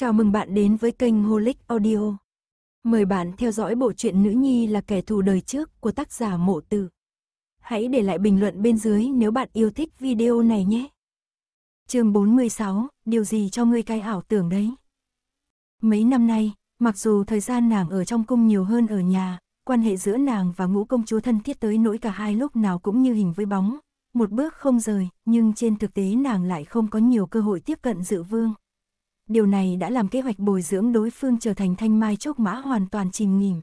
Chào mừng bạn đến với kênh Holic Audio. Mời bạn theo dõi bộ truyện Nữ Nhi là kẻ thù đời trước của tác giả Mộ Tử. Hãy để lại bình luận bên dưới nếu bạn yêu thích video này nhé. Chương 46, điều gì cho ngươi cai ảo tưởng đấy? Mấy năm nay, mặc dù thời gian nàng ở trong cung nhiều hơn ở nhà, quan hệ giữa nàng và ngũ công chúa thân thiết tới nỗi cả hai lúc nào cũng như hình với bóng, một bước không rời, nhưng trên thực tế nàng lại không có nhiều cơ hội tiếp cận dự vương, điều này đã làm kế hoạch bồi dưỡng đối phương trở thành thanh mai trúc mã hoàn toàn chìm nghỉm.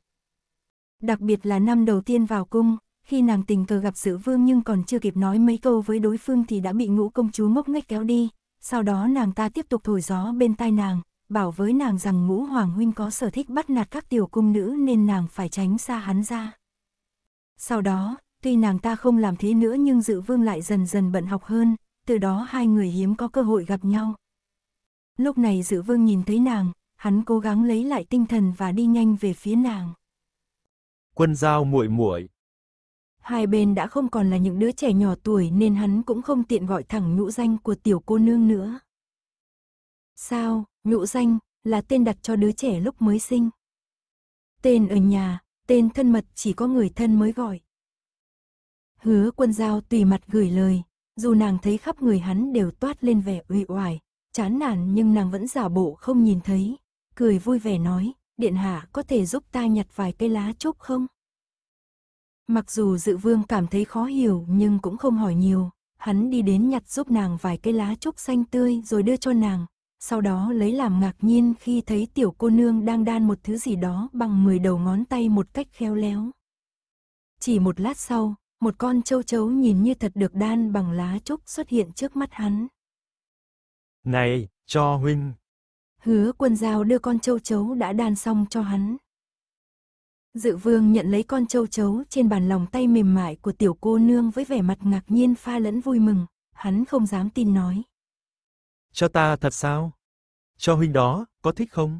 Đặc biệt là năm đầu tiên vào cung, khi nàng tình cờ gặp sự vương nhưng còn chưa kịp nói mấy câu với đối phương thì đã bị ngũ công chúa ngốc nghếch kéo đi, sau đó nàng ta tiếp tục thổi gió bên tai nàng, bảo với nàng rằng ngũ hoàng huynh có sở thích bắt nạt các tiểu cung nữ nên nàng phải tránh xa hắn ra. Sau đó, tuy nàng ta không làm thế nữa nhưng dự vương lại dần dần bận học hơn, từ đó hai người hiếm có cơ hội gặp nhau. Lúc này dự vương nhìn thấy nàng, hắn cố gắng lấy lại tinh thần và đi nhanh về phía nàng. Quân giao muội muội. Hai bên đã không còn là những đứa trẻ nhỏ tuổi nên hắn cũng không tiện gọi thẳng nhũ danh của tiểu cô nương nữa. Sao, nhũ danh là tên đặt cho đứa trẻ lúc mới sinh. Tên ở nhà, tên thân mật chỉ có người thân mới gọi. Hứa quân giao tùy mặt gửi lời, dù nàng thấy khắp người hắn đều toát lên vẻ uy oải, Chán nản nhưng nàng vẫn giả bộ không nhìn thấy, cười vui vẻ nói, điện hạ có thể giúp ta nhặt vài cây lá trúc không? Mặc dù dự vương cảm thấy khó hiểu nhưng cũng không hỏi nhiều, hắn đi đến nhặt giúp nàng vài cây lá trúc xanh tươi rồi đưa cho nàng, sau đó lấy làm ngạc nhiên khi thấy tiểu cô nương đang đan một thứ gì đó bằng 10 đầu ngón tay một cách khéo léo. Chỉ một lát sau, một con châu chấu nhìn như thật được đan bằng lá trúc xuất hiện trước mắt hắn. Này, cho huynh. Hứa quân giao đưa con châu chấu đã đan xong cho hắn. Dự vương nhận lấy con châu chấu trên bàn lòng tay mềm mại của tiểu cô nương với vẻ mặt ngạc nhiên pha lẫn vui mừng, hắn không dám tin nói. Cho ta thật sao? Cho huynh đó, có thích không?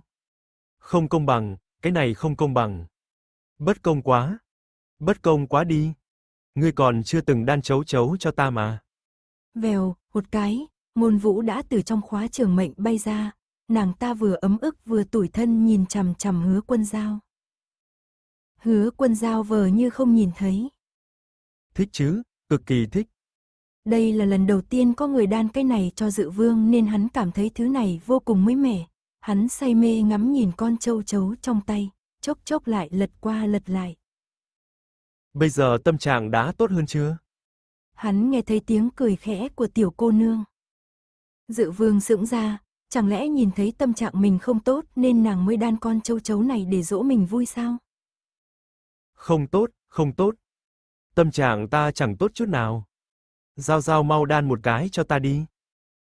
Không công bằng, cái này không công bằng. Bất công quá. Bất công quá đi. Ngươi còn chưa từng đan chấu chấu cho ta mà. Vèo, một cái, Môn vũ đã từ trong khóa trường mệnh bay ra, nàng ta vừa ấm ức vừa tủi thân nhìn chằm chằm hứa quân giao. Hứa quân giao vờ như không nhìn thấy. Thích chứ, cực kỳ thích. Đây là lần đầu tiên có người đan cái này cho dự vương nên hắn cảm thấy thứ này vô cùng mới mẻ. Hắn say mê ngắm nhìn con châu chấu trong tay, chốc chốc lại lật qua lật lại. Bây giờ tâm trạng đã tốt hơn chưa? Hắn nghe thấy tiếng cười khẽ của tiểu cô nương. Dự vương sững ra, chẳng lẽ nhìn thấy tâm trạng mình không tốt nên nàng mới đan con châu chấu này để dỗ mình vui sao? Không tốt, không tốt. Tâm trạng ta chẳng tốt chút nào. Giao giao mau đan một cái cho ta đi.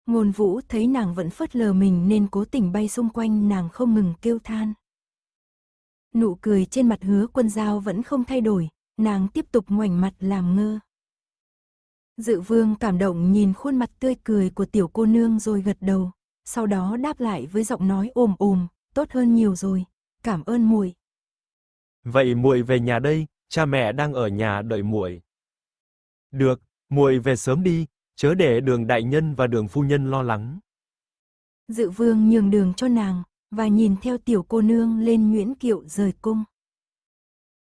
Ngôn vũ thấy nàng vẫn phớt lờ mình nên cố tình bay xung quanh nàng không ngừng kêu than. Nụ cười trên mặt hứa quân giao vẫn không thay đổi, nàng tiếp tục ngoảnh mặt làm ngơ. Dự vương cảm động nhìn khuôn mặt tươi cười của tiểu cô nương rồi gật đầu, sau đó đáp lại với giọng nói ồm ồm, tốt hơn nhiều rồi, cảm ơn muội. Vậy muội về nhà đây, cha mẹ đang ở nhà đợi muội. Được, muội về sớm đi, chớ để Đường đại nhân và Đường phu nhân lo lắng. Dự Vương nhường đường cho nàng và nhìn theo tiểu cô nương lên Nguyễn Kiệu rời cung.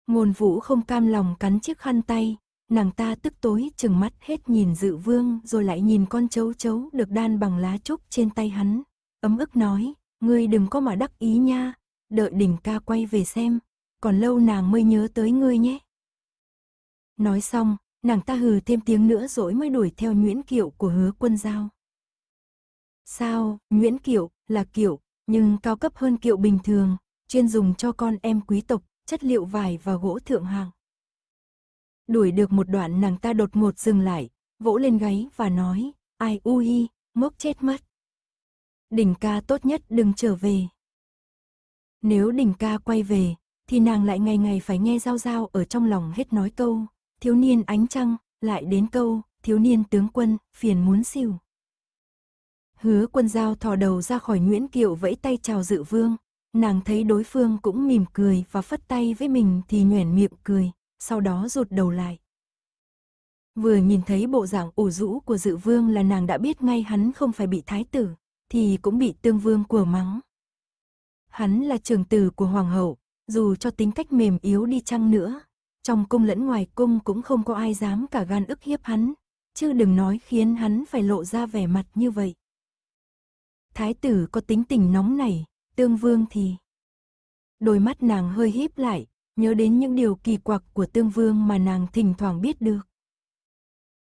Ngôn Vũ không cam lòng cắn chiếc khăn tay, nàng ta tức tối chừng mắt hết nhìn dự vương rồi lại nhìn con chấu chấu được đan bằng lá trúc trên tay hắn. Ấm ức nói, ngươi đừng có mà đắc ý nha, đợi đỉnh ca quay về xem, còn lâu nàng mới nhớ tới ngươi nhé. Nói xong, nàng ta hừ thêm tiếng nữa rồi mới đuổi theo nguyễn kiệu của hứa quân giao. Sao, nguyễn kiệu, là kiệu, nhưng cao cấp hơn kiệu bình thường, chuyên dùng cho con em quý tộc, chất liệu vải và gỗ thượng hạng. Đuổi được một đoạn nàng ta đột ngột dừng lại, vỗ lên gáy và nói, ai ui, mốc chết mất. Đỉnh ca tốt nhất đừng trở về. Nếu đỉnh ca quay về, thì nàng lại ngày ngày phải nghe giao giao ở trong lòng hết nói câu, thiếu niên ánh trăng, lại đến câu, thiếu niên tướng quân, phiền muốn xỉu. Hứa quân giao thò đầu ra khỏi Nguyễn Kiệu vẫy tay chào dự vương, nàng thấy đối phương cũng mỉm cười và phất tay với mình thì nhoẻn miệng cười, sau đó rụt đầu lại. Vừa nhìn thấy bộ dạng ủ rũ của dự vương là nàng đã biết ngay hắn không phải bị thái tử, thì cũng bị tương vương của mắng. Hắn là trường tử của hoàng hậu, dù cho tính cách mềm yếu đi chăng nữa, trong cung lẫn ngoài cung cũng không có ai dám cả gan ức hiếp hắn, chứ đừng nói khiến hắn phải lộ ra vẻ mặt như vậy. Thái tử có tính tình nóng này, tương vương thì... Đôi mắt nàng hơi híp lại, nhớ đến những điều kỳ quặc của tương vương mà nàng thỉnh thoảng biết được.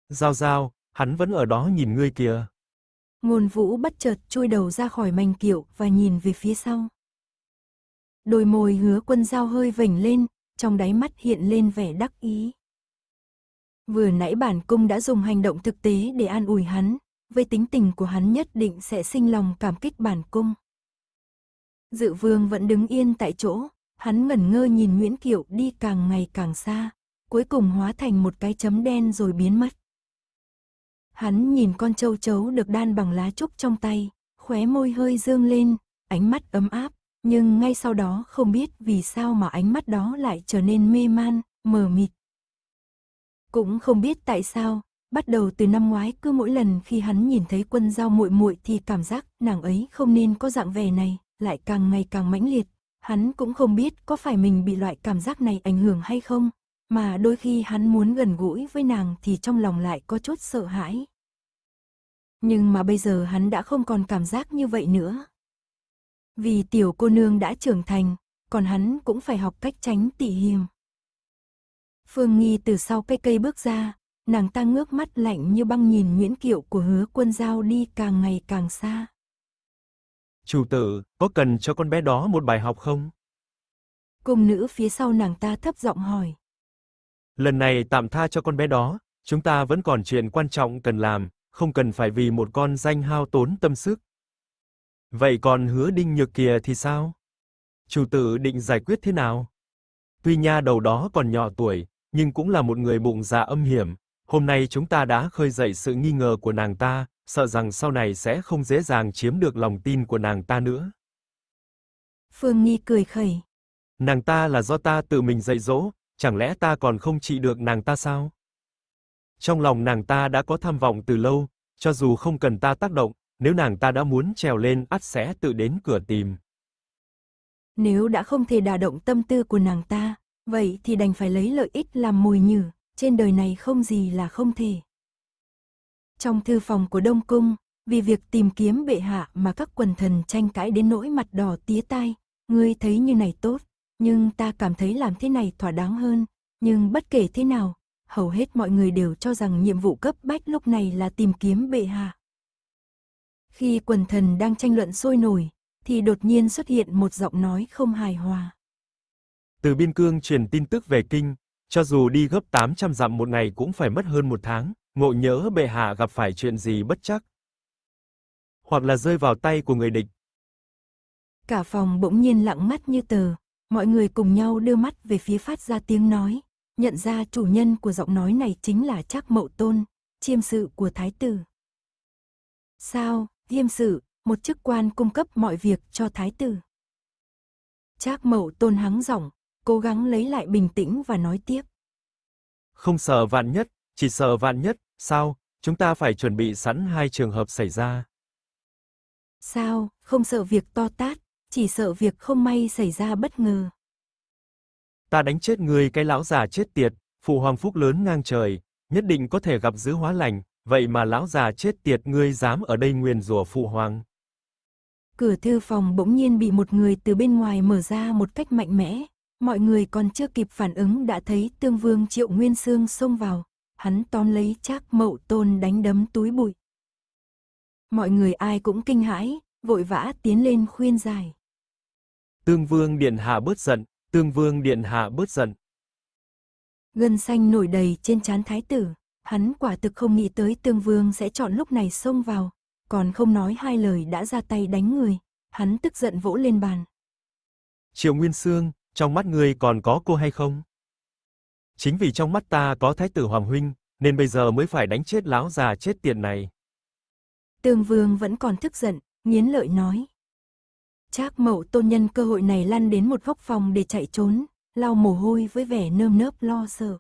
Giao giao, hắn vẫn ở đó nhìn ngươi kìa. Ngôn vũ bất chợt chui đầu ra khỏi manh kiệu và nhìn về phía sau. Đôi môi hứa quân giao hơi vểnh lên, trong đáy mắt hiện lên vẻ đắc ý. Vừa nãy bản cung đã dùng hành động thực tế để an ủi hắn, với tính tình của hắn nhất định sẽ sinh lòng cảm kích bản cung. Dự vương vẫn đứng yên tại chỗ, Hắn ngẩn ngơ nhìn Nguyễn Kiệu đi càng ngày càng xa, cuối cùng hóa thành một cái chấm đen rồi biến mất. Hắn nhìn con châu chấu được đan bằng lá trúc trong tay, khóe môi hơi dương lên, ánh mắt ấm áp, nhưng ngay sau đó không biết vì sao mà ánh mắt đó lại trở nên mê man, mờ mịt. Cũng không biết tại sao, bắt đầu từ năm ngoái cứ mỗi lần khi hắn nhìn thấy quân giao muội muội thì cảm giác nàng ấy không nên có dạng vẻ này, lại càng ngày càng mãnh liệt, Hắn cũng không biết có phải mình bị loại cảm giác này ảnh hưởng hay không, mà đôi khi hắn muốn gần gũi với nàng thì trong lòng lại có chút sợ hãi. Nhưng mà bây giờ hắn đã không còn cảm giác như vậy nữa. Vì tiểu cô nương đã trưởng thành, còn hắn cũng phải học cách tránh tỉ hiềm. Phương Nghi từ sau cây cây bước ra, nàng ta ngước mắt lạnh như băng nhìn Nguyễn Kiệu của hứa quân giao đi càng ngày càng xa. Chủ tử, có cần cho con bé đó một bài học không? Cung nữ phía sau nàng ta thấp giọng hỏi. Lần này tạm tha cho con bé đó, chúng ta vẫn còn chuyện quan trọng cần làm, không cần phải vì một con danh hao tốn tâm sức. Vậy còn hứa đinh nhược kìa thì sao? Chủ tử định giải quyết thế nào? Tuy nha đầu đó còn nhỏ tuổi, nhưng cũng là một người bụng dạ âm hiểm. Hôm nay chúng ta đã khơi dậy sự nghi ngờ của nàng ta, sợ rằng sau này sẽ không dễ dàng chiếm được lòng tin của nàng ta nữa. Phương Nghi cười khẩy. Nàng ta là do ta tự mình dạy dỗ, chẳng lẽ ta còn không trị được nàng ta sao? Trong lòng nàng ta đã có tham vọng từ lâu, cho dù không cần ta tác động, nếu nàng ta đã muốn trèo lên ắt sẽ tự đến cửa tìm. Nếu đã không thể đả động tâm tư của nàng ta, vậy thì đành phải lấy lợi ích làm mồi nhử, trên đời này không gì là không thể. Trong thư phòng của Đông Cung, vì việc tìm kiếm bệ hạ mà các quần thần tranh cãi đến nỗi mặt đỏ tía tai, ngươi thấy như này tốt, nhưng ta cảm thấy làm thế này thỏa đáng hơn, nhưng bất kể thế nào, hầu hết mọi người đều cho rằng nhiệm vụ cấp bách lúc này là tìm kiếm bệ hạ. Khi quần thần đang tranh luận sôi nổi, thì đột nhiên xuất hiện một giọng nói không hài hòa. Từ biên cương truyền tin tức về kinh, cho dù đi gấp 800 dặm một ngày cũng phải mất hơn một tháng ngộ nhớ, bệ hạ gặp phải chuyện gì bất chắc, hoặc là rơi vào tay của người địch. Cả phòng bỗng nhiên lặng mắt như tờ, mọi người cùng nhau đưa mắt về phía phát ra tiếng nói, nhận ra chủ nhân của giọng nói này chính là Trác Mậu Tôn, chiêm sự của thái tử. Sao, thiêm sự, một chức quan cung cấp mọi việc cho thái tử. Trác Mậu Tôn hắng giọng, cố gắng lấy lại bình tĩnh và nói tiếp. Không sợ vạn nhất, chỉ sợ vạn nhất, sao, chúng ta phải chuẩn bị sẵn hai trường hợp xảy ra. Sao, không sợ việc to tát, chỉ sợ việc không may xảy ra bất ngờ. Ta đánh chết người cái lão già chết tiệt, phụ hoàng phúc lớn ngang trời, nhất định có thể gặp dữ hóa lành, vậy mà lão già chết tiệt ngươi dám ở đây nguyền rủa phụ hoàng. Cửa thư phòng bỗng nhiên bị một người từ bên ngoài mở ra một cách mạnh mẽ, mọi người còn chưa kịp phản ứng đã thấy Tương Vương Triệu Nguyên Sương xông vào hắn tóm lấy trác mậu tôn đánh đấm túi bụi. Mọi người ai cũng kinh hãi, vội vã tiến lên khuyên giải. Tương vương điện hạ bớt giận, tương vương điện hạ bớt giận. Gân xanh nổi đầy trên trán thái tử, hắn quả thực không nghĩ tới tương vương sẽ chọn lúc này xông vào, còn không nói hai lời đã ra tay đánh người, hắn tức giận vỗ lên bàn. Triệu Nguyên Sương, trong mắt người còn có cô hay không? Chính vì trong mắt ta có thái tử Hoàng Huynh, nên bây giờ mới phải đánh chết láo già chết tiệt này. Tương Vương vẫn còn thức giận, nghiến lợi nói. Trác mậu tôn nhân cơ hội này lăn đến một góc phòng để chạy trốn, lau mồ hôi với vẻ nơm nớp lo sợ.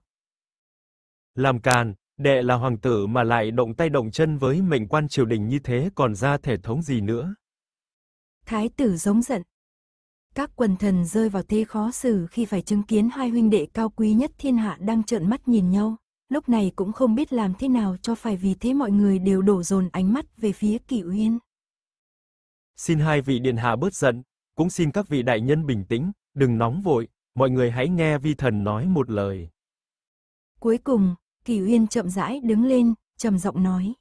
Làm càn, đệ là hoàng tử mà lại động tay động chân với mệnh quan triều đình như thế còn ra thể thống gì nữa. Thái tử giống giận, các quần thần rơi vào thế khó xử khi phải chứng kiến hai huynh đệ cao quý nhất thiên hạ đang trợn mắt nhìn nhau, lúc này cũng không biết làm thế nào cho phải vì thế mọi người đều đổ dồn ánh mắt về phía kỷ uyên. Xin hai vị điện hạ bớt giận, cũng xin các vị đại nhân bình tĩnh, đừng nóng vội, mọi người hãy nghe vi thần nói một lời. Cuối cùng, Kỳ Uyên chậm rãi đứng lên, trầm giọng nói.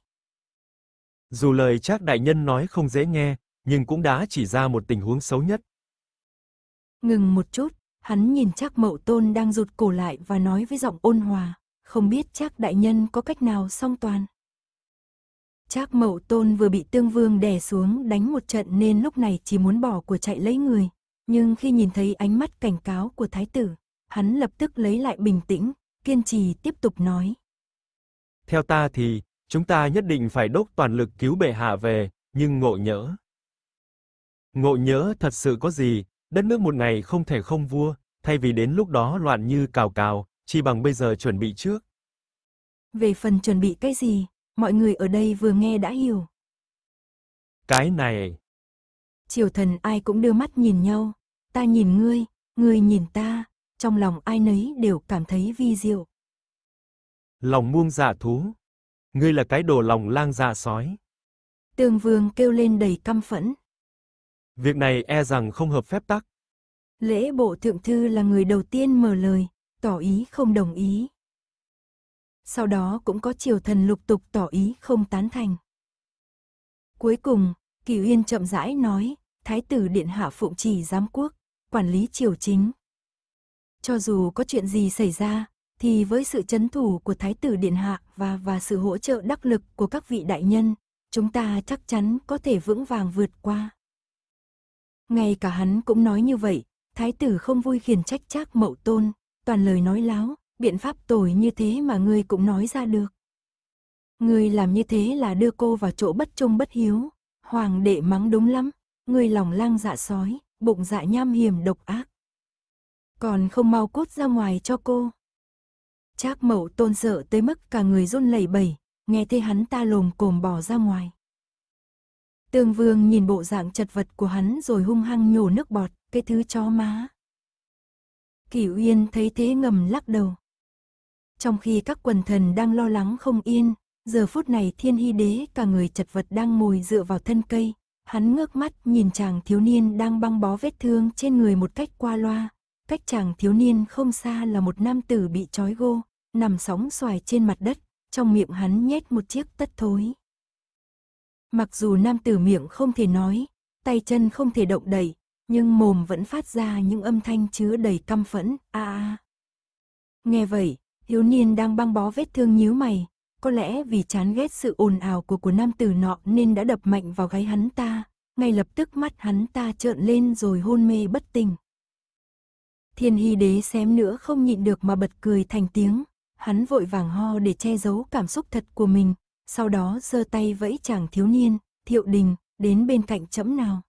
Dù lời Trác đại nhân nói không dễ nghe, nhưng cũng đã chỉ ra một tình huống xấu nhất, Ngừng một chút, hắn nhìn Trác Mậu Tôn đang rụt cổ lại và nói với giọng ôn hòa, không biết Trác đại nhân có cách nào song toàn. Trác Mậu Tôn vừa bị Tương Vương đè xuống đánh một trận nên lúc này chỉ muốn bỏ của chạy lấy người, nhưng khi nhìn thấy ánh mắt cảnh cáo của thái tử, hắn lập tức lấy lại bình tĩnh, kiên trì tiếp tục nói. Theo ta thì, chúng ta nhất định phải đốt toàn lực cứu bệ hạ về, nhưng ngộ nhỡ. Ngộ nhỡ thật sự có gì, Đất nước một ngày không thể không vua, thay vì đến lúc đó loạn như cào cào, chi bằng bây giờ chuẩn bị trước. Về phần chuẩn bị cái gì, mọi người ở đây vừa nghe đã hiểu. Cái này. Triều thần ai cũng đưa mắt nhìn nhau, ta nhìn ngươi, ngươi nhìn ta, trong lòng ai nấy đều cảm thấy vi diệu. Lòng muông dạ thú, ngươi là cái đồ lòng lang dạ sói. Tương Vương kêu lên đầy căm phẫn. Việc này e rằng không hợp phép tắc. Lễ bộ thượng thư là người đầu tiên mở lời, tỏ ý không đồng ý. Sau đó cũng có triều thần lục tục tỏ ý không tán thành. Cuối cùng, Kỳ Uyên chậm rãi nói, Thái tử Điện Hạ Phụng trì giám quốc, quản lý triều chính. Cho dù có chuyện gì xảy ra, thì với sự chấn thủ của Thái tử Điện Hạ và và sự hỗ trợ đắc lực của các vị đại nhân, chúng ta chắc chắn có thể vững vàng vượt qua. Ngay cả hắn cũng nói như vậy, thái tử không vui khiển trách trác mậu tôn, toàn lời nói láo, biện pháp tồi như thế mà ngươi cũng nói ra được. Ngươi làm như thế là đưa cô vào chỗ bất trung bất hiếu, hoàng đệ mắng đúng lắm, ngươi lòng lang dạ sói, bụng dạ nham hiểm độc ác. Còn không mau cốt ra ngoài cho cô. Trác mậu tôn sợ tới mức cả người run lẩy bẩy, nghe thấy hắn ta lồm cồm bỏ ra ngoài. Tương Vương nhìn bộ dạng chật vật của hắn rồi hung hăng nhổ nước bọt, cái thứ chó má. Kỷ Uyên thấy thế ngầm lắc đầu. Trong khi các quần thần đang lo lắng không yên, giờ phút này Thiên Hy Đế cả người chật vật đang ngồi dựa vào thân cây, hắn ngước mắt nhìn chàng thiếu niên đang băng bó vết thương trên người một cách qua loa, cách chàng thiếu niên không xa là một nam tử bị trói gô, nằm sóng xoài trên mặt đất, trong miệng hắn nhét một chiếc tất thối. Mặc dù nam tử miệng không thể nói, tay chân không thể động đẩy, nhưng mồm vẫn phát ra những âm thanh chứa đầy căm phẫn, a a. Nghe vậy, thiếu niên đang băng bó vết thương nhíu mày, có lẽ vì chán ghét sự ồn ào của của nam tử nọ nên đã đập mạnh vào gáy hắn ta, ngay lập tức mắt hắn ta trợn lên rồi hôn mê bất tỉnh. Thiên hy đế xém nữa không nhịn được mà bật cười thành tiếng, hắn vội vàng ho để che giấu cảm xúc thật của mình, sau đó giơ tay vẫy chàng thiếu niên, thiệu đình, đến bên cạnh chấm nào.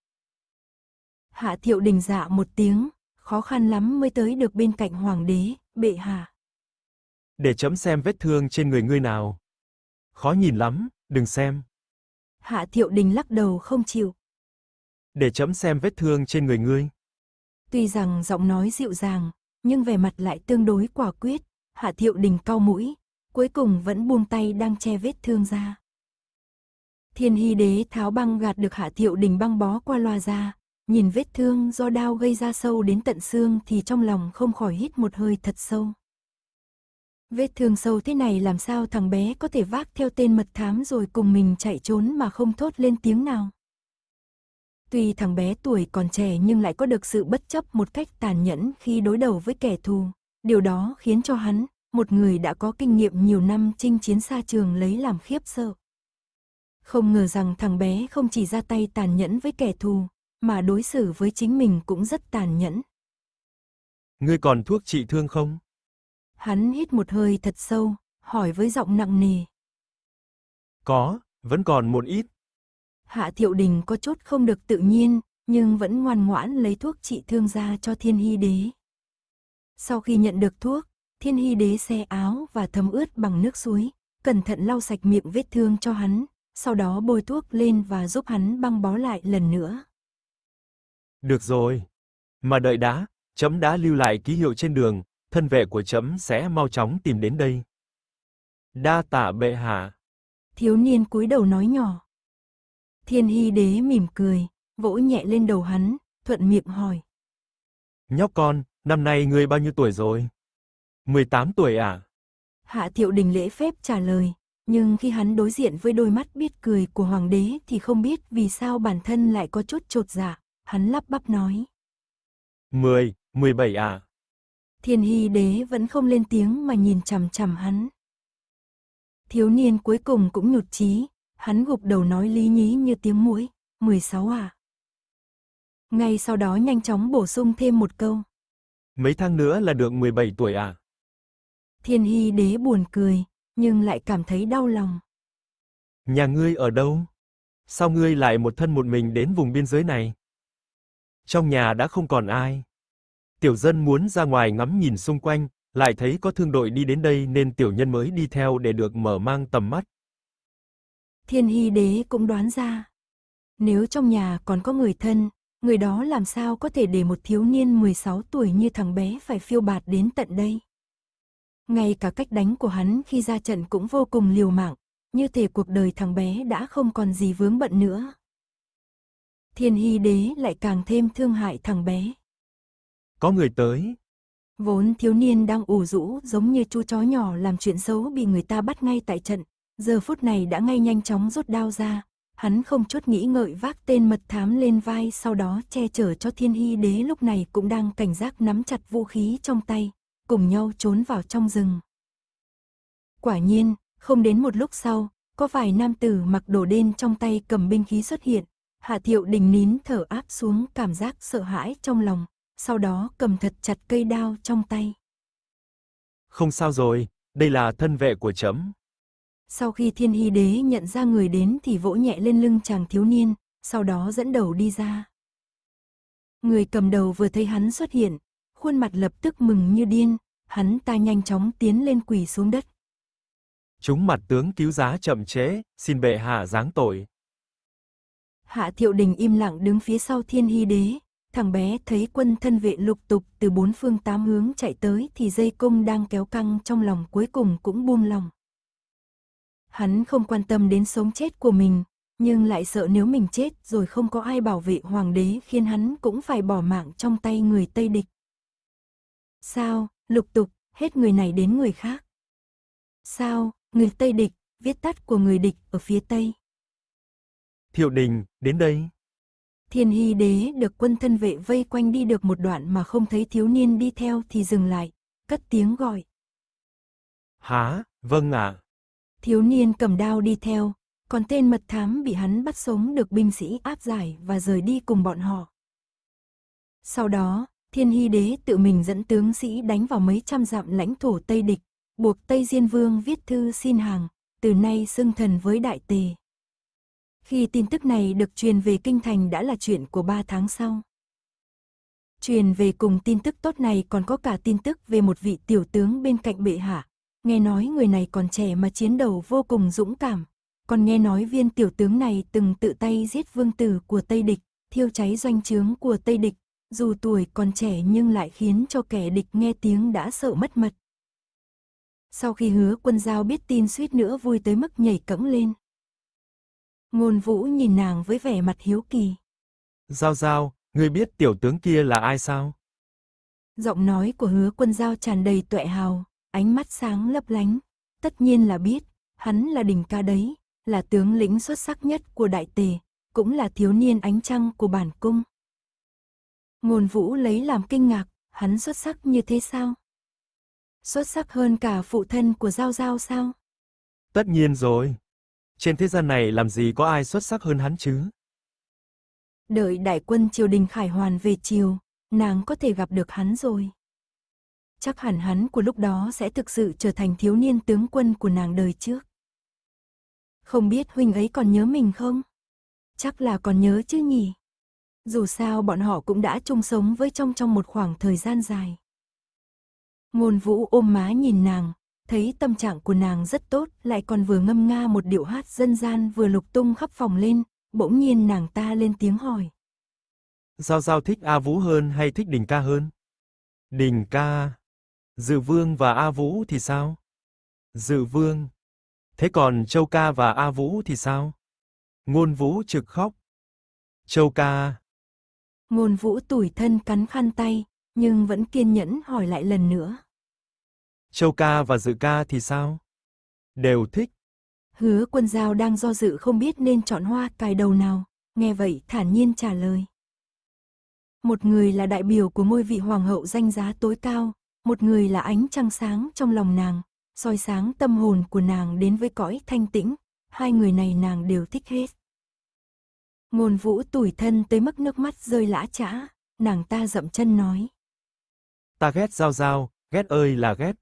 Hạ thiệu đình dạ một tiếng, khó khăn lắm mới tới được bên cạnh hoàng đế, bệ hạ. Để chấm xem vết thương trên người ngươi nào. Khó nhìn lắm, đừng xem. Hạ thiệu đình lắc đầu không chịu. Để chấm xem vết thương trên người ngươi. Tuy rằng giọng nói dịu dàng, nhưng vẻ mặt lại tương đối quả quyết. Hạ thiệu đình cau mũi, cuối cùng vẫn buông tay đang che vết thương ra. Thiên hy đế tháo băng gạt được hạ thiệu đình băng bó qua loa ra, nhìn vết thương do đao gây ra sâu đến tận xương thì trong lòng không khỏi hít một hơi thật sâu. Vết thương sâu thế này làm sao thằng bé có thể vác theo tên mật thám rồi cùng mình chạy trốn mà không thốt lên tiếng nào. Tuy thằng bé tuổi còn trẻ nhưng lại có được sự bất chấp một cách tàn nhẫn khi đối đầu với kẻ thù, điều đó khiến cho hắn, một người đã có kinh nghiệm nhiều năm chinh chiến xa trường lấy làm khiếp sợ. Không ngờ rằng thằng bé không chỉ ra tay tàn nhẫn với kẻ thù, mà đối xử với chính mình cũng rất tàn nhẫn. Ngươi còn thuốc trị thương không? Hắn hít một hơi thật sâu, hỏi với giọng nặng nề. Có, vẫn còn một ít. Hạ Thiệu Đình có chút không được tự nhiên, nhưng vẫn ngoan ngoãn lấy thuốc trị thương ra cho Thiên Hy Đế. Sau khi nhận được thuốc, Thiên Hy đế xe áo và thấm ướt bằng nước suối, cẩn thận lau sạch miệng vết thương cho hắn, sau đó bôi thuốc lên và giúp hắn băng bó lại lần nữa. Được rồi. Mà đợi đã, chấm đã lưu lại ký hiệu trên đường, thân vệ của chấm sẽ mau chóng tìm đến đây. Đa tạ bệ hạ. Thiếu niên cúi đầu nói nhỏ. Thiên Hy đế mỉm cười, vỗ nhẹ lên đầu hắn, thuận miệng hỏi. Nhóc con, năm nay ngươi bao nhiêu tuổi rồi? 18 tuổi à? Hạ Thiệu Đình lễ phép trả lời, nhưng khi hắn đối diện với đôi mắt biết cười của hoàng đế thì không biết vì sao bản thân lại có chút trột dạ, hắn lắp bắp nói. 10, 17 à? Thiên Hy đế vẫn không lên tiếng mà nhìn chằm chằm hắn. Thiếu niên cuối cùng cũng nhụt chí, hắn gục đầu nói lý nhí như tiếng mũi, 16 à? Ngay sau đó nhanh chóng bổ sung thêm một câu. Mấy tháng nữa là được 17 tuổi à? Thiên hy đế buồn cười, nhưng lại cảm thấy đau lòng. Nhà ngươi ở đâu? Sao ngươi lại một thân một mình đến vùng biên giới này? Trong nhà đã không còn ai. Tiểu dân muốn ra ngoài ngắm nhìn xung quanh, lại thấy có thương đội đi đến đây nên tiểu nhân mới đi theo để được mở mang tầm mắt. Thiên hy đế cũng đoán ra. Nếu trong nhà còn có người thân, người đó làm sao có thể để một thiếu niên 16 tuổi như thằng bé phải phiêu bạt đến tận đây? ngay cả cách đánh của hắn khi ra trận cũng vô cùng liều mạng, như thể cuộc đời thằng bé đã không còn gì vướng bận nữa. Thiên Hy Đế lại càng thêm thương hại thằng bé. Có người tới. Vốn thiếu niên đang ủ rũ giống như chú chó nhỏ làm chuyện xấu bị người ta bắt ngay tại trận, giờ phút này đã ngay nhanh chóng rút đao ra, hắn không chút nghĩ ngợi vác tên mật thám lên vai sau đó che chở cho thiên hy đế lúc này cũng đang cảnh giác nắm chặt vũ khí trong tay, cùng nhau trốn vào trong rừng. Quả nhiên, không đến một lúc sau, có vài nam tử mặc đồ đen trong tay cầm binh khí xuất hiện, Hạ Thiệu Đình nín thở áp xuống cảm giác sợ hãi trong lòng, sau đó cầm thật chặt cây đao trong tay. Không sao rồi, đây là thân vệ của chấm. Sau khi Thiên Hy Đế nhận ra người đến thì vỗ nhẹ lên lưng chàng thiếu niên, sau đó dẫn đầu đi ra. Người cầm đầu vừa thấy hắn xuất hiện, khuôn mặt lập tức mừng như điên, hắn ta nhanh chóng tiến lên quỳ xuống đất. Chúng mặt tướng cứu giá chậm chế, xin bệ hạ giáng tội. Hạ thiệu đình im lặng đứng phía sau thiên hy đế, thằng bé thấy quân thân vệ lục tục từ bốn phương tám hướng chạy tới thì dây cung đang kéo căng trong lòng cuối cùng cũng buông lòng. Hắn không quan tâm đến sống chết của mình, nhưng lại sợ nếu mình chết rồi không có ai bảo vệ hoàng đế khiến hắn cũng phải bỏ mạng trong tay người Tây địch. Sao, lục tục, hết người này đến người khác. Sao, người Tây địch, viết tắt của người địch ở phía Tây. Thiệu đình, đến đây. Thiên hy đế được quân thân vệ vây quanh đi được một đoạn mà không thấy thiếu niên đi theo thì dừng lại, cất tiếng gọi. hả vâng ạ. À. Thiếu niên cầm đao đi theo, còn tên mật thám bị hắn bắt sống được binh sĩ áp giải và rời đi cùng bọn họ. Sau đó, Thiên Hy Đế tự mình dẫn tướng sĩ đánh vào mấy trăm dặm lãnh thổ Tây địch, buộc Tây Diên Vương viết thư xin hàng, từ nay xưng thần với Đại Tề. Khi tin tức này được truyền về kinh thành đã là chuyện của ba tháng sau. Truyền về cùng tin tức tốt này còn có cả tin tức về một vị tiểu tướng bên cạnh bệ hạ. Nghe nói người này còn trẻ mà chiến đầu vô cùng dũng cảm. Còn nghe nói viên tiểu tướng này từng tự tay giết vương tử của Tây Địch, thiêu cháy doanh trướng của Tây Địch, dù tuổi còn trẻ nhưng lại khiến cho kẻ địch nghe tiếng đã sợ mất mật. Sau khi hứa quân giao biết tin suýt nữa vui tới mức nhảy cẫng lên. Ngôn vũ nhìn nàng với vẻ mặt hiếu kỳ. Giao giao, ngươi biết tiểu tướng kia là ai sao? Giọng nói của hứa quân giao tràn đầy tuệ hào, ánh mắt sáng lấp lánh. Tất nhiên là biết, hắn là đỉnh ca đấy, là tướng lĩnh xuất sắc nhất của đại tề, cũng là thiếu niên ánh trăng của bản cung. Ngôn vũ lấy làm kinh ngạc, hắn xuất sắc như thế sao? Xuất sắc hơn cả phụ thân của Giao Giao sao? Tất nhiên rồi. Trên thế gian này làm gì có ai xuất sắc hơn hắn chứ? Đợi đại quân triều đình Khải Hoàn về triều, nàng có thể gặp được hắn rồi. Chắc hẳn hắn của lúc đó sẽ thực sự trở thành thiếu niên tướng quân của nàng đời trước. Không biết huynh ấy còn nhớ mình không? Chắc là còn nhớ chứ nhỉ? Dù sao bọn họ cũng đã chung sống với trong trong một khoảng thời gian dài. Ngôn vũ ôm má nhìn nàng, thấy tâm trạng của nàng rất tốt, lại còn vừa ngâm nga một điệu hát dân gian vừa lục tung khắp phòng lên, bỗng nhiên nàng ta lên tiếng hỏi. Giao Giao thích A Vũ hơn hay thích Đình ca hơn? Đình ca, Dự Vương và A Vũ thì sao? Dự Vương. Thế còn Châu ca và A Vũ thì sao? Ngôn Vũ trực khóc. Châu ca, Ngôn vũ tủi thân cắn khăn tay, nhưng vẫn kiên nhẫn hỏi lại lần nữa. Châu ca và dự ca thì sao? Đều thích. Hứa quân giao đang do dự không biết nên chọn hoa cài đầu nào, nghe vậy thản nhiên trả lời. Một người là đại biểu của ngôi vị hoàng hậu danh giá tối cao, một người là ánh trăng sáng trong lòng nàng, soi sáng tâm hồn của nàng đến với cõi thanh tĩnh, hai người này nàng đều thích hết. Ngôn vũ tủi thân tới mức nước mắt rơi lã chã, nàng ta dậm chân nói. Ta ghét giao giao, ghét ơi là ghét.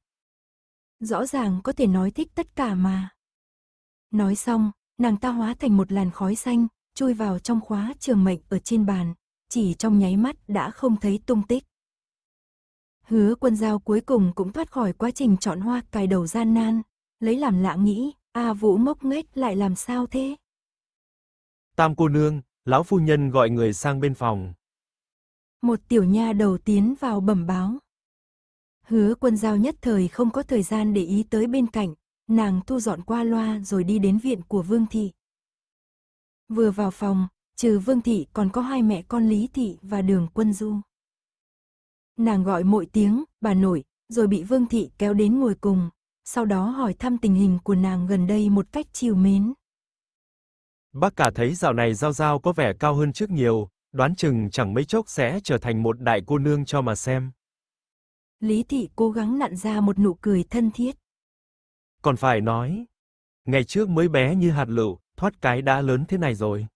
Rõ ràng có thể nói thích tất cả mà. Nói xong, nàng ta hóa thành một làn khói xanh, chui vào trong khóa trường mệnh ở trên bàn, chỉ trong nháy mắt đã không thấy tung tích. Hứa quân giao cuối cùng cũng thoát khỏi quá trình chọn hoa cài đầu gian nan, lấy làm lạ nghĩ, A Vũ mốc nghếch lại làm sao thế? Tam cô nương, lão phu nhân gọi người sang bên phòng. Một tiểu nha đầu tiến vào bẩm báo. Hứa quân giao nhất thời không có thời gian để ý tới bên cạnh, nàng thu dọn qua loa rồi đi đến viện của Vương Thị. Vừa vào phòng, trừ Vương Thị còn có hai mẹ con Lý Thị và Đường Quân Du. Nàng gọi mỗi tiếng, bà nội, rồi bị Vương Thị kéo đến ngồi cùng, sau đó hỏi thăm tình hình của nàng gần đây một cách chiều mến. Bác cả thấy dạo này Giao Giao có vẻ cao hơn trước nhiều, đoán chừng chẳng mấy chốc sẽ trở thành một đại cô nương cho mà xem. Lý Thị cố gắng nặn ra một nụ cười thân thiết. Còn phải nói, ngày trước mới bé như hạt lựu, thoát cái đã lớn thế này rồi.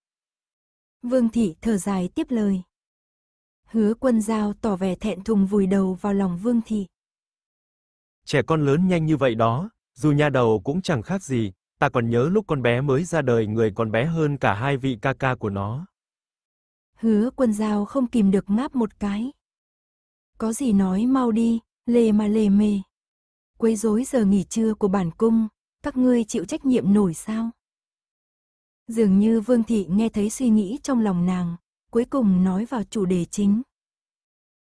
Vương Thị thở dài tiếp lời. Hứa quân giao tỏ vẻ thẹn thùng vùi đầu vào lòng Vương Thị. Trẻ con lớn nhanh như vậy đó, dù nha đầu cũng chẳng khác gì, ta còn nhớ lúc con bé mới ra đời người còn bé hơn cả hai vị ca ca của nó. Hứa quân dao không kìm được ngáp một cái. Có gì nói mau đi, lề mà lề mề. Quấy rối giờ nghỉ trưa của bản cung, các ngươi chịu trách nhiệm nổi sao? Dường như Vương Thị nghe thấy suy nghĩ trong lòng nàng, cuối cùng nói vào chủ đề chính.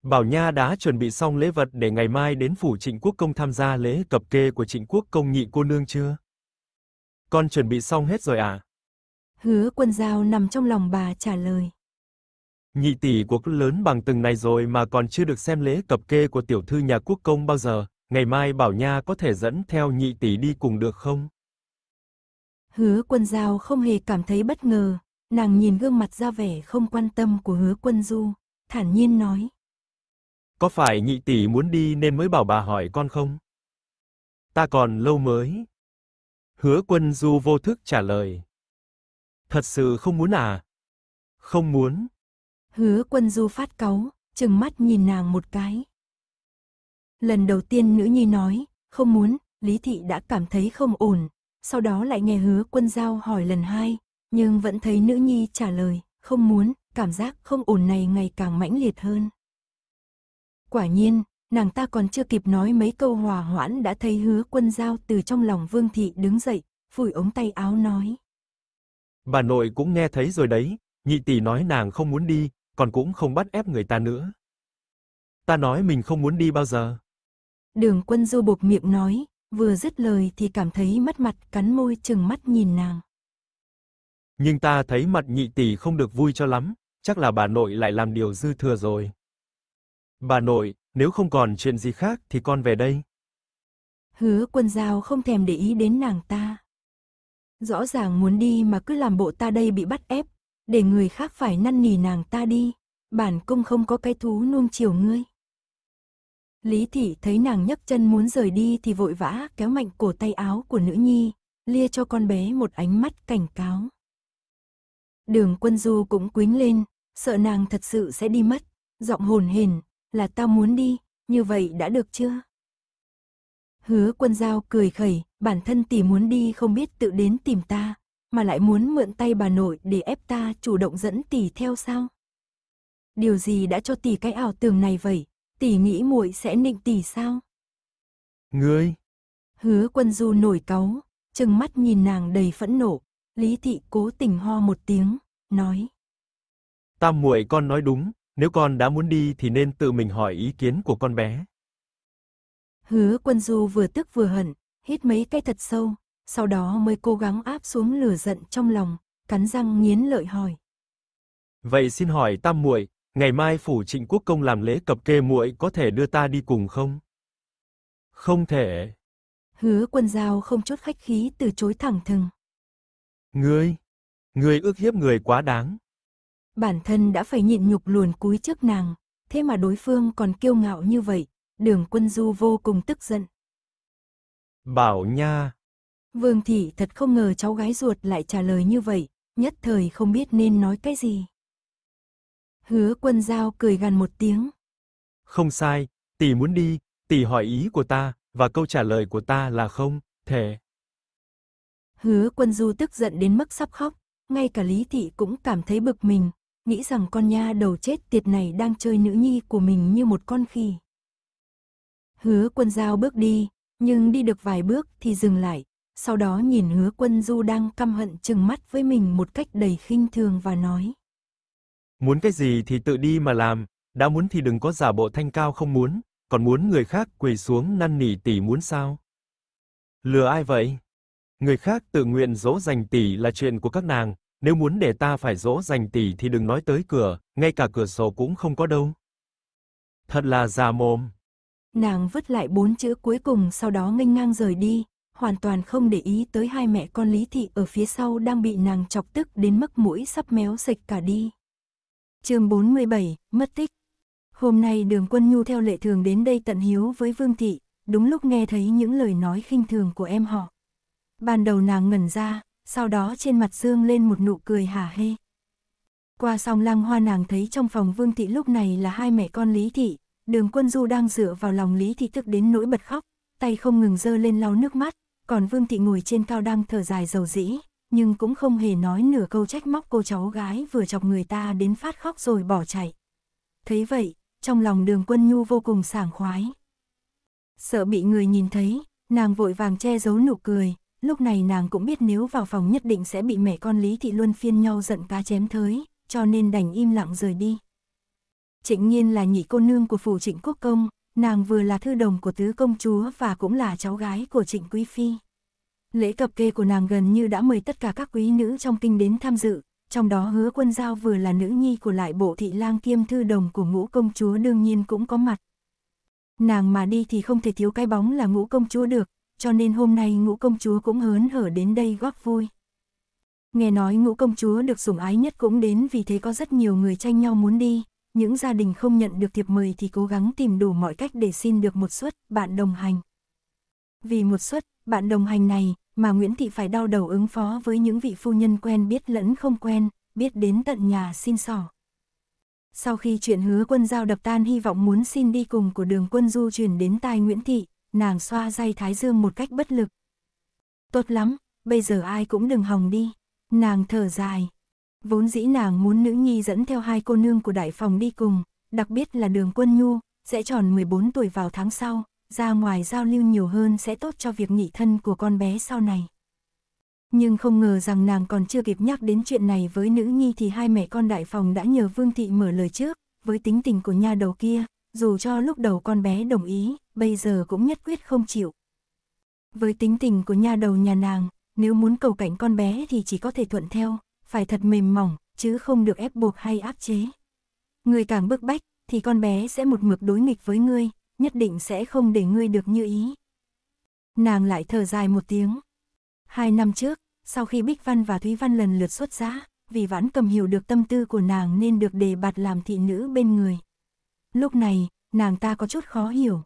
Bảo Nha đã chuẩn bị xong lễ vật để ngày mai đến phủ Trịnh Quốc Công tham gia lễ cập kê của Trịnh Quốc Công nhị cô nương chưa? Con chuẩn bị xong hết rồi à? Hứa quân dao nằm trong lòng bà trả lời. Nhị tỷ cuộc lớn bằng từng này rồi mà còn chưa được xem lễ cập kê của tiểu thư nhà quốc công bao giờ, ngày mai bảo nha có thể dẫn theo nhị tỷ đi cùng được không? Hứa quân giao không hề cảm thấy bất ngờ, nàng nhìn gương mặt ra vẻ không quan tâm của hứa quân du, thản nhiên nói. Có phải nhị tỷ muốn đi nên mới bảo bà hỏi con không? Ta còn lâu mới. Hứa quân du vô thức trả lời. Thật sự không muốn à? Không muốn. Hứa quân du phát cáu, chừng mắt nhìn nàng một cái. Lần đầu tiên nữ nhi nói, không muốn, Lý Thị đã cảm thấy không ổn, sau đó lại nghe hứa quân giao hỏi lần hai, nhưng vẫn thấy nữ nhi trả lời, không muốn, cảm giác không ổn này ngày càng mãnh liệt hơn. Quả nhiên, nàng ta còn chưa kịp nói mấy câu hòa hoãn đã thấy hứa quân giao từ trong lòng Vương Thị đứng dậy, phủi ống tay áo nói. Bà nội cũng nghe thấy rồi đấy, nhị tỷ nói nàng không muốn đi, còn cũng không bắt ép người ta nữa. Ta nói mình không muốn đi bao giờ. Đường quân du buộc miệng nói, vừa dứt lời thì cảm thấy mất mặt cắn môi chừng mắt nhìn nàng. Nhưng ta thấy mặt nhị tỷ không được vui cho lắm, chắc là bà nội lại làm điều dư thừa rồi. Bà nội, nếu không còn chuyện gì khác thì con về đây. Hứa quân giao không thèm để ý đến nàng ta. Rõ ràng muốn đi mà cứ làm bộ ta đây bị bắt ép, để người khác phải năn nỉ nàng ta đi, bản cung không có cái thú nuông chiều ngươi. Lý thị thấy nàng nhấc chân muốn rời đi thì vội vã kéo mạnh cổ tay áo của nữ nhi, lia cho con bé một ánh mắt cảnh cáo. Đường quân du cũng quính lên, sợ nàng thật sự sẽ đi mất, giọng hồn hền, là tao muốn đi, như vậy đã được chưa? Hứa quân giao cười khẩy, bản thân tỷ muốn đi không biết tự đến tìm ta, mà lại muốn mượn tay bà nội để ép ta chủ động dẫn tỷ theo sao? Điều gì đã cho tỷ cái ảo tưởng này vậy? Tỷ nghĩ muội sẽ nịnh tỷ sao? Ngươi! Hứa quân du nổi cáu, chừng mắt nhìn nàng đầy phẫn nộ, Lý thị cố tình ho một tiếng, nói: "Ta muội con nói đúng, nếu con đã muốn đi thì nên tự mình hỏi ý kiến của con bé. Hứa quân du vừa tức vừa hận, hít mấy cái thật sâu, sau đó mới cố gắng áp xuống lửa giận trong lòng, cắn răng nghiến lợi hỏi. Vậy xin hỏi tam muội, ngày mai phủ Trịnh Quốc công làm lễ cập kê muội có thể đưa ta đi cùng không? Không thể. Hứa Quân giao không chút khách khí từ chối thẳng thừng. Ngươi, ngươi ước hiếp người quá đáng bản thân đã phải nhịn nhục luồn cúi trước nàng, thế mà đối phương còn kiêu ngạo như vậy, đường quân du vô cùng tức giận. Bảo nha! Vương thị thật không ngờ cháu gái ruột lại trả lời như vậy, nhất thời không biết nên nói cái gì. Hứa quân giao cười gần một tiếng. Không sai, tỷ muốn đi, tỷ hỏi ý của ta, và câu trả lời của ta là không, thể. Hứa quân du tức giận đến mức sắp khóc, ngay cả Lý Thị cũng cảm thấy bực mình, nghĩ rằng con nha đầu chết tiệt này đang chơi nữ nhi của mình như một con khỉ. Hứa quân giao bước đi, nhưng đi được vài bước thì dừng lại, sau đó nhìn hứa quân du đang căm hận chừng mắt với mình một cách đầy khinh thường và nói. Muốn cái gì thì tự đi mà làm, đã muốn thì đừng có giả bộ thanh cao không muốn, còn muốn người khác quỳ xuống năn nỉ tỷ muốn sao? Lừa ai vậy? Người khác tự nguyện dỗ dành tỷ là chuyện của các nàng, nếu muốn để ta phải dỗ dành tỷ thì đừng nói tới cửa, ngay cả cửa sổ cũng không có đâu. Thật là già mồm. Nàng vứt lại bốn chữ cuối cùng sau đó nghênh ngang rời đi, hoàn toàn không để ý tới hai mẹ con Lý Thị ở phía sau đang bị nàng chọc tức đến mức mũi sắp méo sạch cả đi. chương 47, mất tích. Hôm nay đường quân nhu theo lệ thường đến đây tận hiếu với Vương Thị, đúng lúc nghe thấy những lời nói khinh thường của em họ. Ban đầu nàng ngẩn ra, sau đó trên mặt dương lên một nụ cười hả hê. Qua song lăng hoa nàng thấy trong phòng vương thị lúc này là hai mẹ con Lý Thị, đường quân du đang dựa vào lòng Lý Thị tức đến nỗi bật khóc, tay không ngừng dơ lên lau nước mắt, còn vương thị ngồi trên cao đang thở dài dầu dĩ, nhưng cũng không hề nói nửa câu trách móc cô cháu gái vừa chọc người ta đến phát khóc rồi bỏ chạy. Thấy vậy, trong lòng đường quân nhu vô cùng sảng khoái. Sợ bị người nhìn thấy, nàng vội vàng che giấu nụ cười, lúc này nàng cũng biết nếu vào phòng nhất định sẽ bị mẹ con Lý Thị Luân phiên nhau giận cá chém thới, cho nên đành im lặng rời đi. Trịnh nhiên là nhị cô nương của phủ trịnh quốc công, nàng vừa là thư đồng của tứ công chúa và cũng là cháu gái của trịnh quý phi. Lễ cập kê của nàng gần như đã mời tất cả các quý nữ trong kinh đến tham dự, trong đó hứa quân giao vừa là nữ nhi của lại bộ thị lang kiêm thư đồng của ngũ công chúa đương nhiên cũng có mặt. Nàng mà đi thì không thể thiếu cái bóng là ngũ công chúa được, cho nên hôm nay ngũ công chúa cũng hớn hở đến đây góp vui. Nghe nói ngũ công chúa được sủng ái nhất cũng đến vì thế có rất nhiều người tranh nhau muốn đi, những gia đình không nhận được thiệp mời thì cố gắng tìm đủ mọi cách để xin được một suất bạn đồng hành. Vì một suất bạn đồng hành này mà Nguyễn Thị phải đau đầu ứng phó với những vị phu nhân quen biết lẫn không quen, biết đến tận nhà xin sỏ. Sau khi chuyện hứa quân giao đập tan hy vọng muốn xin đi cùng của đường quân du truyền đến tai Nguyễn Thị, nàng xoa dây thái dương một cách bất lực. Tốt lắm, bây giờ ai cũng đừng hòng đi, nàng thở dài. Vốn dĩ nàng muốn nữ nhi dẫn theo hai cô nương của đại phòng đi cùng, đặc biệt là đường quân nhu, sẽ tròn 14 tuổi vào tháng sau, ra ngoài giao lưu nhiều hơn sẽ tốt cho việc nghị thân của con bé sau này. Nhưng không ngờ rằng nàng còn chưa kịp nhắc đến chuyện này với nữ nhi thì hai mẹ con đại phòng đã nhờ Vương Thị mở lời trước, với tính tình của nha đầu kia, dù cho lúc đầu con bé đồng ý, bây giờ cũng nhất quyết không chịu. Với tính tình của nhà đầu nhà nàng, nếu muốn cầu cảnh con bé thì chỉ có thể thuận theo, phải thật mềm mỏng, chứ không được ép buộc hay áp chế. Người càng bức bách, thì con bé sẽ một mực đối nghịch với ngươi, nhất định sẽ không để ngươi được như ý. Nàng lại thở dài một tiếng. Hai năm trước, sau khi Bích Văn và Thúy Văn lần lượt xuất giá, vì vãn cầm hiểu được tâm tư của nàng nên được đề bạt làm thị nữ bên người, lúc này, nàng ta có chút khó hiểu.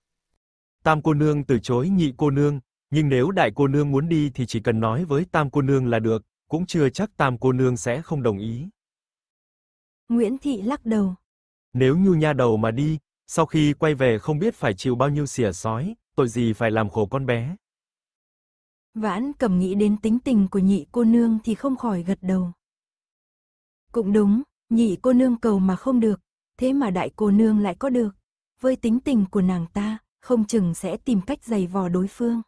Tam cô nương từ chối nhị cô nương, nhưng nếu đại cô nương muốn đi thì chỉ cần nói với tam cô nương là được, cũng chưa chắc tam cô nương sẽ không đồng ý. Nguyễn Thị lắc đầu. Nếu nhu nha đầu mà đi, sau khi quay về không biết phải chịu bao nhiêu xỉa sói, tội gì phải làm khổ con bé. Vãn cầm nghĩ đến tính tình của nhị cô nương thì không khỏi gật đầu. Cũng đúng, nhị cô nương cầu mà không được, thế mà đại cô nương lại có được. Với tính tình của nàng ta, không chừng sẽ tìm cách giày vò đối phương.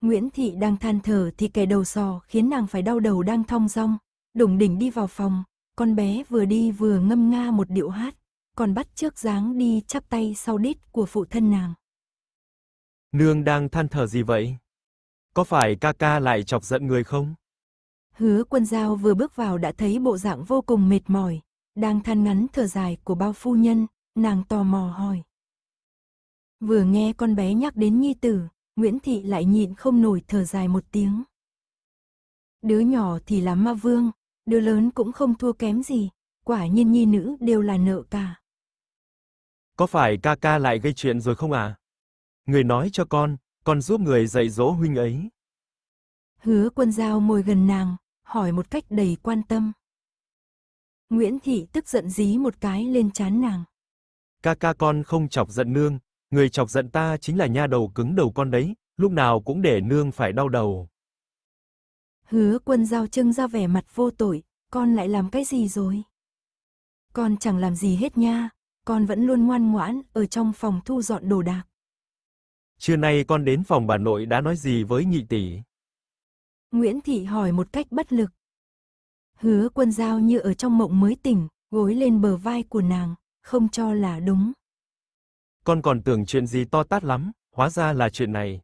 Nguyễn Thị đang than thở thì kẻ đầu sò khiến nàng phải đau đầu đang thong rong, đủng đỉnh đi vào phòng, con bé vừa đi vừa ngâm nga một điệu hát, còn bắt trước dáng đi chắp tay sau đít của phụ thân nàng. Nương đang than thở gì vậy? Có phải ca ca lại chọc giận người không? Hứa quân giao vừa bước vào đã thấy bộ dạng vô cùng mệt mỏi, đang than ngắn thở dài của bao phu nhân, nàng tò mò hỏi. Vừa nghe con bé nhắc đến nhi tử, Nguyễn Thị lại nhịn không nổi thở dài một tiếng. Đứa nhỏ thì là ma vương, đứa lớn cũng không thua kém gì, quả nhiên nhi nữ đều là nợ cả. Có phải ca ca lại gây chuyện rồi không à? Người nói cho con, con giúp người dạy dỗ huynh ấy. Hứa quân giao môi gần nàng, hỏi một cách đầy quan tâm. Nguyễn Thị tức giận dí một cái lên chán nàng. Ca ca con không chọc giận nương, người chọc giận ta chính là nha đầu cứng đầu con đấy, lúc nào cũng để nương phải đau đầu. Hứa quân giao trưng ra vẻ mặt vô tội, con lại làm cái gì rồi? Con chẳng làm gì hết nha, con vẫn luôn ngoan ngoãn ở trong phòng thu dọn đồ đạc. Trưa nay con đến phòng bà nội đã nói gì với nhị tỷ? Nguyễn Thị hỏi một cách bất lực. Hứa quân giao như ở trong mộng mới tỉnh, gối lên bờ vai của nàng, không cho là đúng. Con còn tưởng chuyện gì to tát lắm, hóa ra là chuyện này.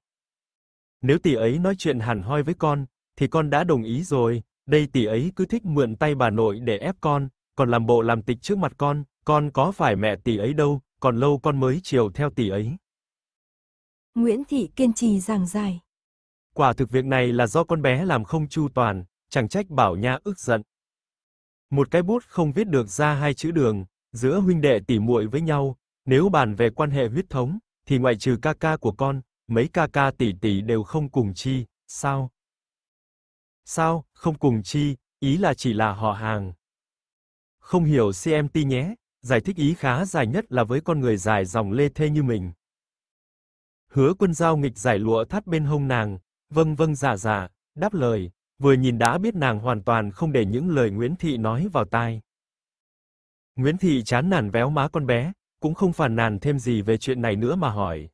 Nếu tỷ ấy nói chuyện hẳn hoi với con, thì con đã đồng ý rồi, đây tỷ ấy cứ thích mượn tay bà nội để ép con, còn làm bộ làm tịch trước mặt con, con có phải mẹ tỷ ấy đâu, còn lâu con mới chiều theo tỷ ấy. Nguyễn Thị kiên trì giảng giải. Quả thực việc này là do con bé làm không chu toàn, chẳng trách bảo nha ức giận. Một cái bút không viết được ra hai chữ đường, giữa huynh đệ tỉ muội với nhau, nếu bàn về quan hệ huyết thống, thì ngoại trừ ca ca của con, mấy ca ca tỷ tỷ đều không cùng chi, sao? Sao, không cùng chi, ý là chỉ là họ hàng. Không hiểu CMT nhé, giải thích ý khá dài nhất là với con người dài dòng lê thê như mình. Hứa quân giao nghịch giải lụa thắt bên hông nàng, vâng vâng giả dạ giả dạ, đáp lời vừa nhìn đã biết nàng hoàn toàn không để những lời Nguyễn Thị nói vào tai. Nguyễn Thị chán nản véo má con bé, cũng không phàn nàn thêm gì về chuyện này nữa mà hỏi.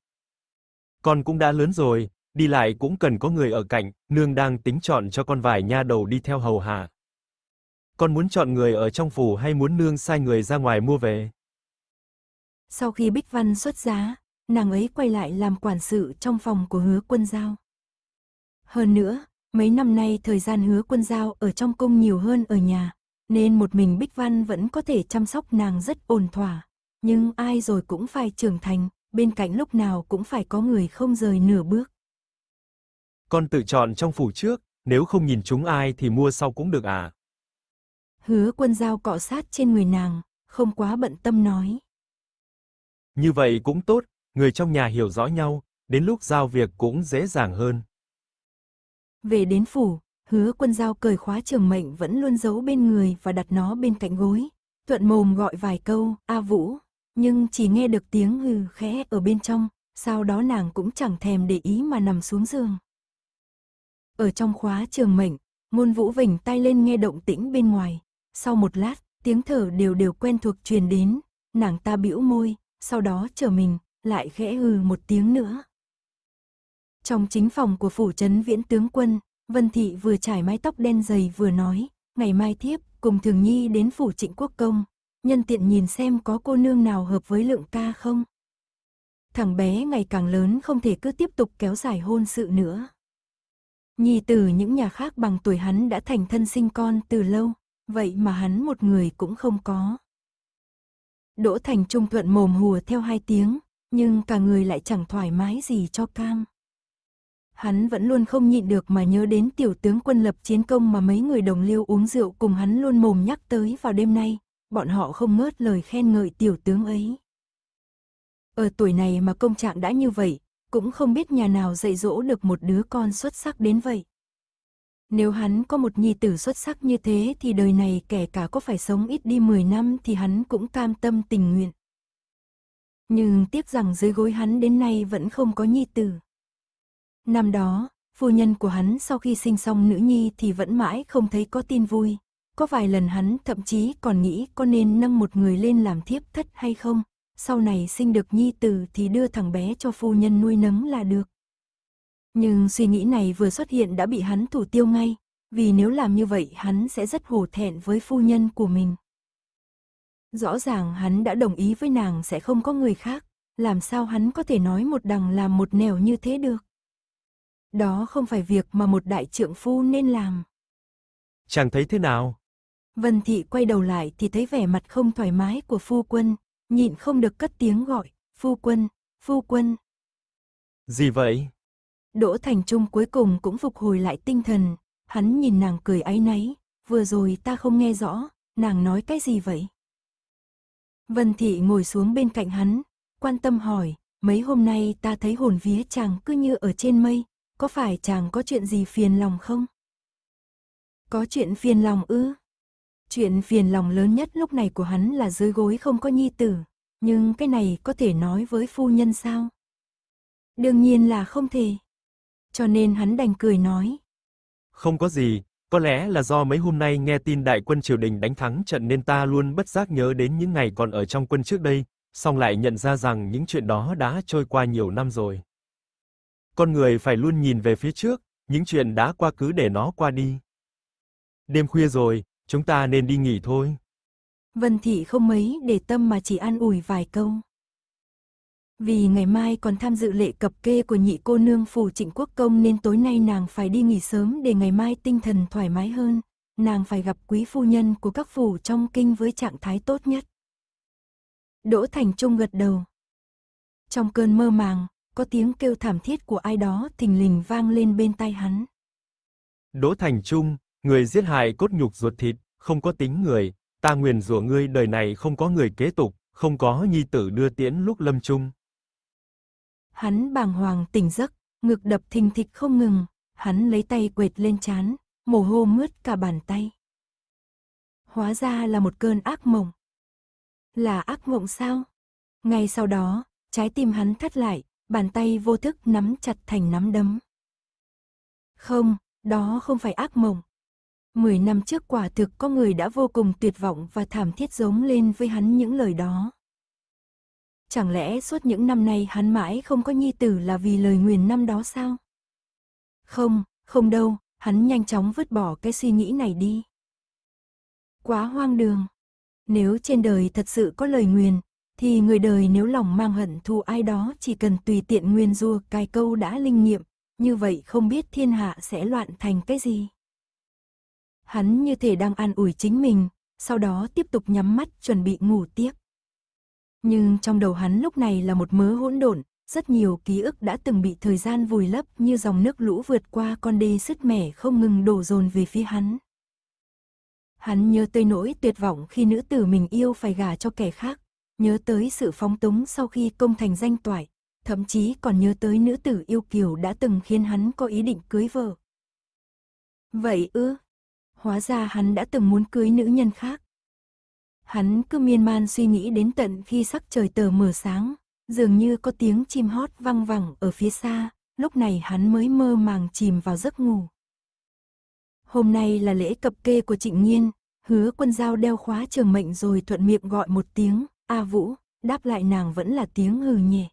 Con cũng đã lớn rồi, đi lại cũng cần có người ở cạnh, nương đang tính chọn cho con vài nha đầu đi theo hầu hạ. Con muốn chọn người ở trong phủ hay muốn nương sai người ra ngoài mua về? Sau khi Bích Văn xuất giá, nàng ấy quay lại làm quản sự trong phòng của Hứa Quân Giao. Hơn nữa, Mấy năm nay thời gian hứa quân giao ở trong cung nhiều hơn ở nhà, nên một mình Bích Văn vẫn có thể chăm sóc nàng rất ổn thỏa. Nhưng ai rồi cũng phải trưởng thành, bên cạnh lúc nào cũng phải có người không rời nửa bước. Con tự chọn trong phủ trước, nếu không nhìn chúng ai thì mua sau cũng được à. Hứa quân giao cọ sát trên người nàng, không quá bận tâm nói. Như vậy cũng tốt, người trong nhà hiểu rõ nhau, đến lúc giao việc cũng dễ dàng hơn. Về đến phủ, hứa quân giao cởi khóa trường mệnh vẫn luôn giấu bên người và đặt nó bên cạnh gối. Thuận mồm gọi vài câu, A Vũ, nhưng chỉ nghe được tiếng hừ khẽ ở bên trong, sau đó nàng cũng chẳng thèm để ý mà nằm xuống giường. Ở trong khóa trường mệnh, môn vũ vỉnh tay lên nghe động tĩnh bên ngoài. Sau một lát, tiếng thở đều đều quen thuộc truyền đến, nàng ta bĩu môi, sau đó chờ mình, lại khẽ hừ một tiếng nữa. Trong chính phòng của phủ trấn viễn tướng quân, Vân Thị vừa trải mái tóc đen dày vừa nói, ngày mai thiếp, cùng Thường Nhi đến phủ trịnh quốc công, nhân tiện nhìn xem có cô nương nào hợp với lượng ca không. Thằng bé ngày càng lớn không thể cứ tiếp tục kéo dài hôn sự nữa. Nhi từ những nhà khác bằng tuổi hắn đã thành thân sinh con từ lâu, vậy mà hắn một người cũng không có. Đỗ Thành Trung thuận mồm hùa theo hai tiếng, nhưng cả người lại chẳng thoải mái gì cho cam hắn vẫn luôn không nhịn được mà nhớ đến tiểu tướng quân lập chiến công mà mấy người đồng liêu uống rượu cùng hắn luôn mồm nhắc tới vào đêm nay, bọn họ không ngớt lời khen ngợi tiểu tướng ấy. Ở tuổi này mà công trạng đã như vậy, cũng không biết nhà nào dạy dỗ được một đứa con xuất sắc đến vậy. Nếu hắn có một nhi tử xuất sắc như thế thì đời này kể cả có phải sống ít đi 10 năm thì hắn cũng cam tâm tình nguyện. Nhưng tiếc rằng dưới gối hắn đến nay vẫn không có nhi tử. Năm đó, phu nhân của hắn sau khi sinh xong nữ nhi thì vẫn mãi không thấy có tin vui. Có vài lần hắn thậm chí còn nghĩ có nên nâng một người lên làm thiếp thất hay không. Sau này sinh được nhi tử thì đưa thằng bé cho phu nhân nuôi nấng là được. Nhưng suy nghĩ này vừa xuất hiện đã bị hắn thủ tiêu ngay, vì nếu làm như vậy hắn sẽ rất hổ thẹn với phu nhân của mình. Rõ ràng hắn đã đồng ý với nàng sẽ không có người khác, làm sao hắn có thể nói một đằng làm một nẻo như thế được. Đó không phải việc mà một đại trượng phu nên làm. Chàng thấy thế nào? Vân thị quay đầu lại thì thấy vẻ mặt không thoải mái của phu quân, nhịn không được cất tiếng gọi, phu quân, phu quân. Gì vậy? Đỗ Thành Trung cuối cùng cũng phục hồi lại tinh thần, hắn nhìn nàng cười áy náy, vừa rồi ta không nghe rõ, nàng nói cái gì vậy? Vân Thị ngồi xuống bên cạnh hắn, quan tâm hỏi, mấy hôm nay ta thấy hồn vía chàng cứ như ở trên mây, có phải chàng có chuyện gì phiền lòng không? Có chuyện phiền lòng ư? Chuyện phiền lòng lớn nhất lúc này của hắn là dưới gối không có nhi tử, nhưng cái này có thể nói với phu nhân sao? Đương nhiên là không thể. Cho nên hắn đành cười nói. Không có gì, có lẽ là do mấy hôm nay nghe tin đại quân triều đình đánh thắng trận nên ta luôn bất giác nhớ đến những ngày còn ở trong quân trước đây, song lại nhận ra rằng những chuyện đó đã trôi qua nhiều năm rồi. Con người phải luôn nhìn về phía trước, những chuyện đã qua cứ để nó qua đi. Đêm khuya rồi, chúng ta nên đi nghỉ thôi. Vân Thị không mấy để tâm mà chỉ an ủi vài câu. Vì ngày mai còn tham dự lễ cập kê của nhị cô nương phủ trịnh quốc công nên tối nay nàng phải đi nghỉ sớm để ngày mai tinh thần thoải mái hơn. Nàng phải gặp quý phu nhân của các phủ trong kinh với trạng thái tốt nhất. Đỗ Thành Trung gật đầu. Trong cơn mơ màng, có tiếng kêu thảm thiết của ai đó thình lình vang lên bên tai hắn. Đỗ Thành Trung, người giết hại cốt nhục ruột thịt, không có tính người, ta nguyền rủa ngươi đời này không có người kế tục, không có nhi tử đưa tiễn lúc lâm chung. Hắn bàng hoàng tỉnh giấc, ngực đập thình thịch không ngừng, hắn lấy tay quệt lên chán, mồ hô mướt cả bàn tay. Hóa ra là một cơn ác mộng. Là ác mộng sao? Ngay sau đó, trái tim hắn thắt lại, bàn tay vô thức nắm chặt thành nắm đấm. Không, đó không phải ác mộng. Mười năm trước quả thực có người đã vô cùng tuyệt vọng và thảm thiết giống lên với hắn những lời đó. Chẳng lẽ suốt những năm nay hắn mãi không có nhi tử là vì lời nguyền năm đó sao? Không, không đâu, hắn nhanh chóng vứt bỏ cái suy nghĩ này đi. Quá hoang đường. Nếu trên đời thật sự có lời nguyền, thì người đời nếu lòng mang hận thù ai đó chỉ cần tùy tiện nguyên rua cài câu đã linh nghiệm, như vậy không biết thiên hạ sẽ loạn thành cái gì. Hắn như thể đang an ủi chính mình, sau đó tiếp tục nhắm mắt chuẩn bị ngủ tiếp. Nhưng trong đầu hắn lúc này là một mớ hỗn độn, rất nhiều ký ức đã từng bị thời gian vùi lấp như dòng nước lũ vượt qua con đê sứt mẻ không ngừng đổ dồn về phía hắn. Hắn nhớ tới nỗi tuyệt vọng khi nữ tử mình yêu phải gả cho kẻ khác, nhớ tới sự phóng túng sau khi công thành danh toại, thậm chí còn nhớ tới nữ tử yêu kiều đã từng khiến hắn có ý định cưới vợ. Vậy ư? Hóa ra hắn đã từng muốn cưới nữ nhân khác. Hắn cứ miên man suy nghĩ đến tận khi sắc trời tờ mờ sáng, dường như có tiếng chim hót văng vẳng ở phía xa, lúc này hắn mới mơ màng chìm vào giấc ngủ. Hôm nay là lễ cập kê của Trịnh Nhiên, hứa quân giao đeo khóa trường mệnh rồi thuận miệng gọi một tiếng, A Vũ, đáp lại nàng vẫn là tiếng hừ nhẹ.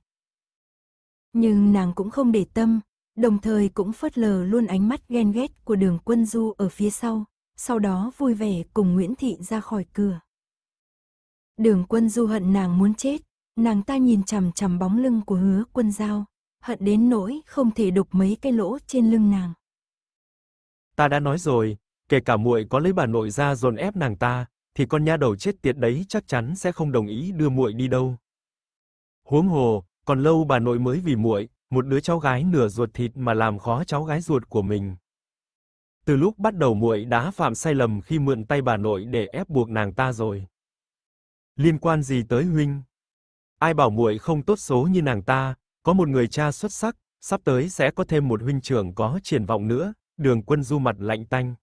Nhưng nàng cũng không để tâm, đồng thời cũng phớt lờ luôn ánh mắt ghen ghét của đường quân du ở phía sau, sau đó vui vẻ cùng Nguyễn Thị ra khỏi cửa. Đường quân du hận nàng muốn chết, nàng ta nhìn chằm chằm bóng lưng của hứa quân giao, hận đến nỗi không thể đục mấy cái lỗ trên lưng nàng. Ta đã nói rồi, kể cả muội có lấy bà nội ra dồn ép nàng ta, thì con nha đầu chết tiệt đấy chắc chắn sẽ không đồng ý đưa muội đi đâu. Huống hồ, còn lâu bà nội mới vì muội, một đứa cháu gái nửa ruột thịt mà làm khó cháu gái ruột của mình. Từ lúc bắt đầu muội đã phạm sai lầm khi mượn tay bà nội để ép buộc nàng ta rồi. Liên quan gì tới huynh? Ai bảo muội không tốt số như nàng ta, có một người cha xuất sắc, sắp tới sẽ có thêm một huynh trưởng có triển vọng nữa, Đường Quân Du mặt lạnh tanh,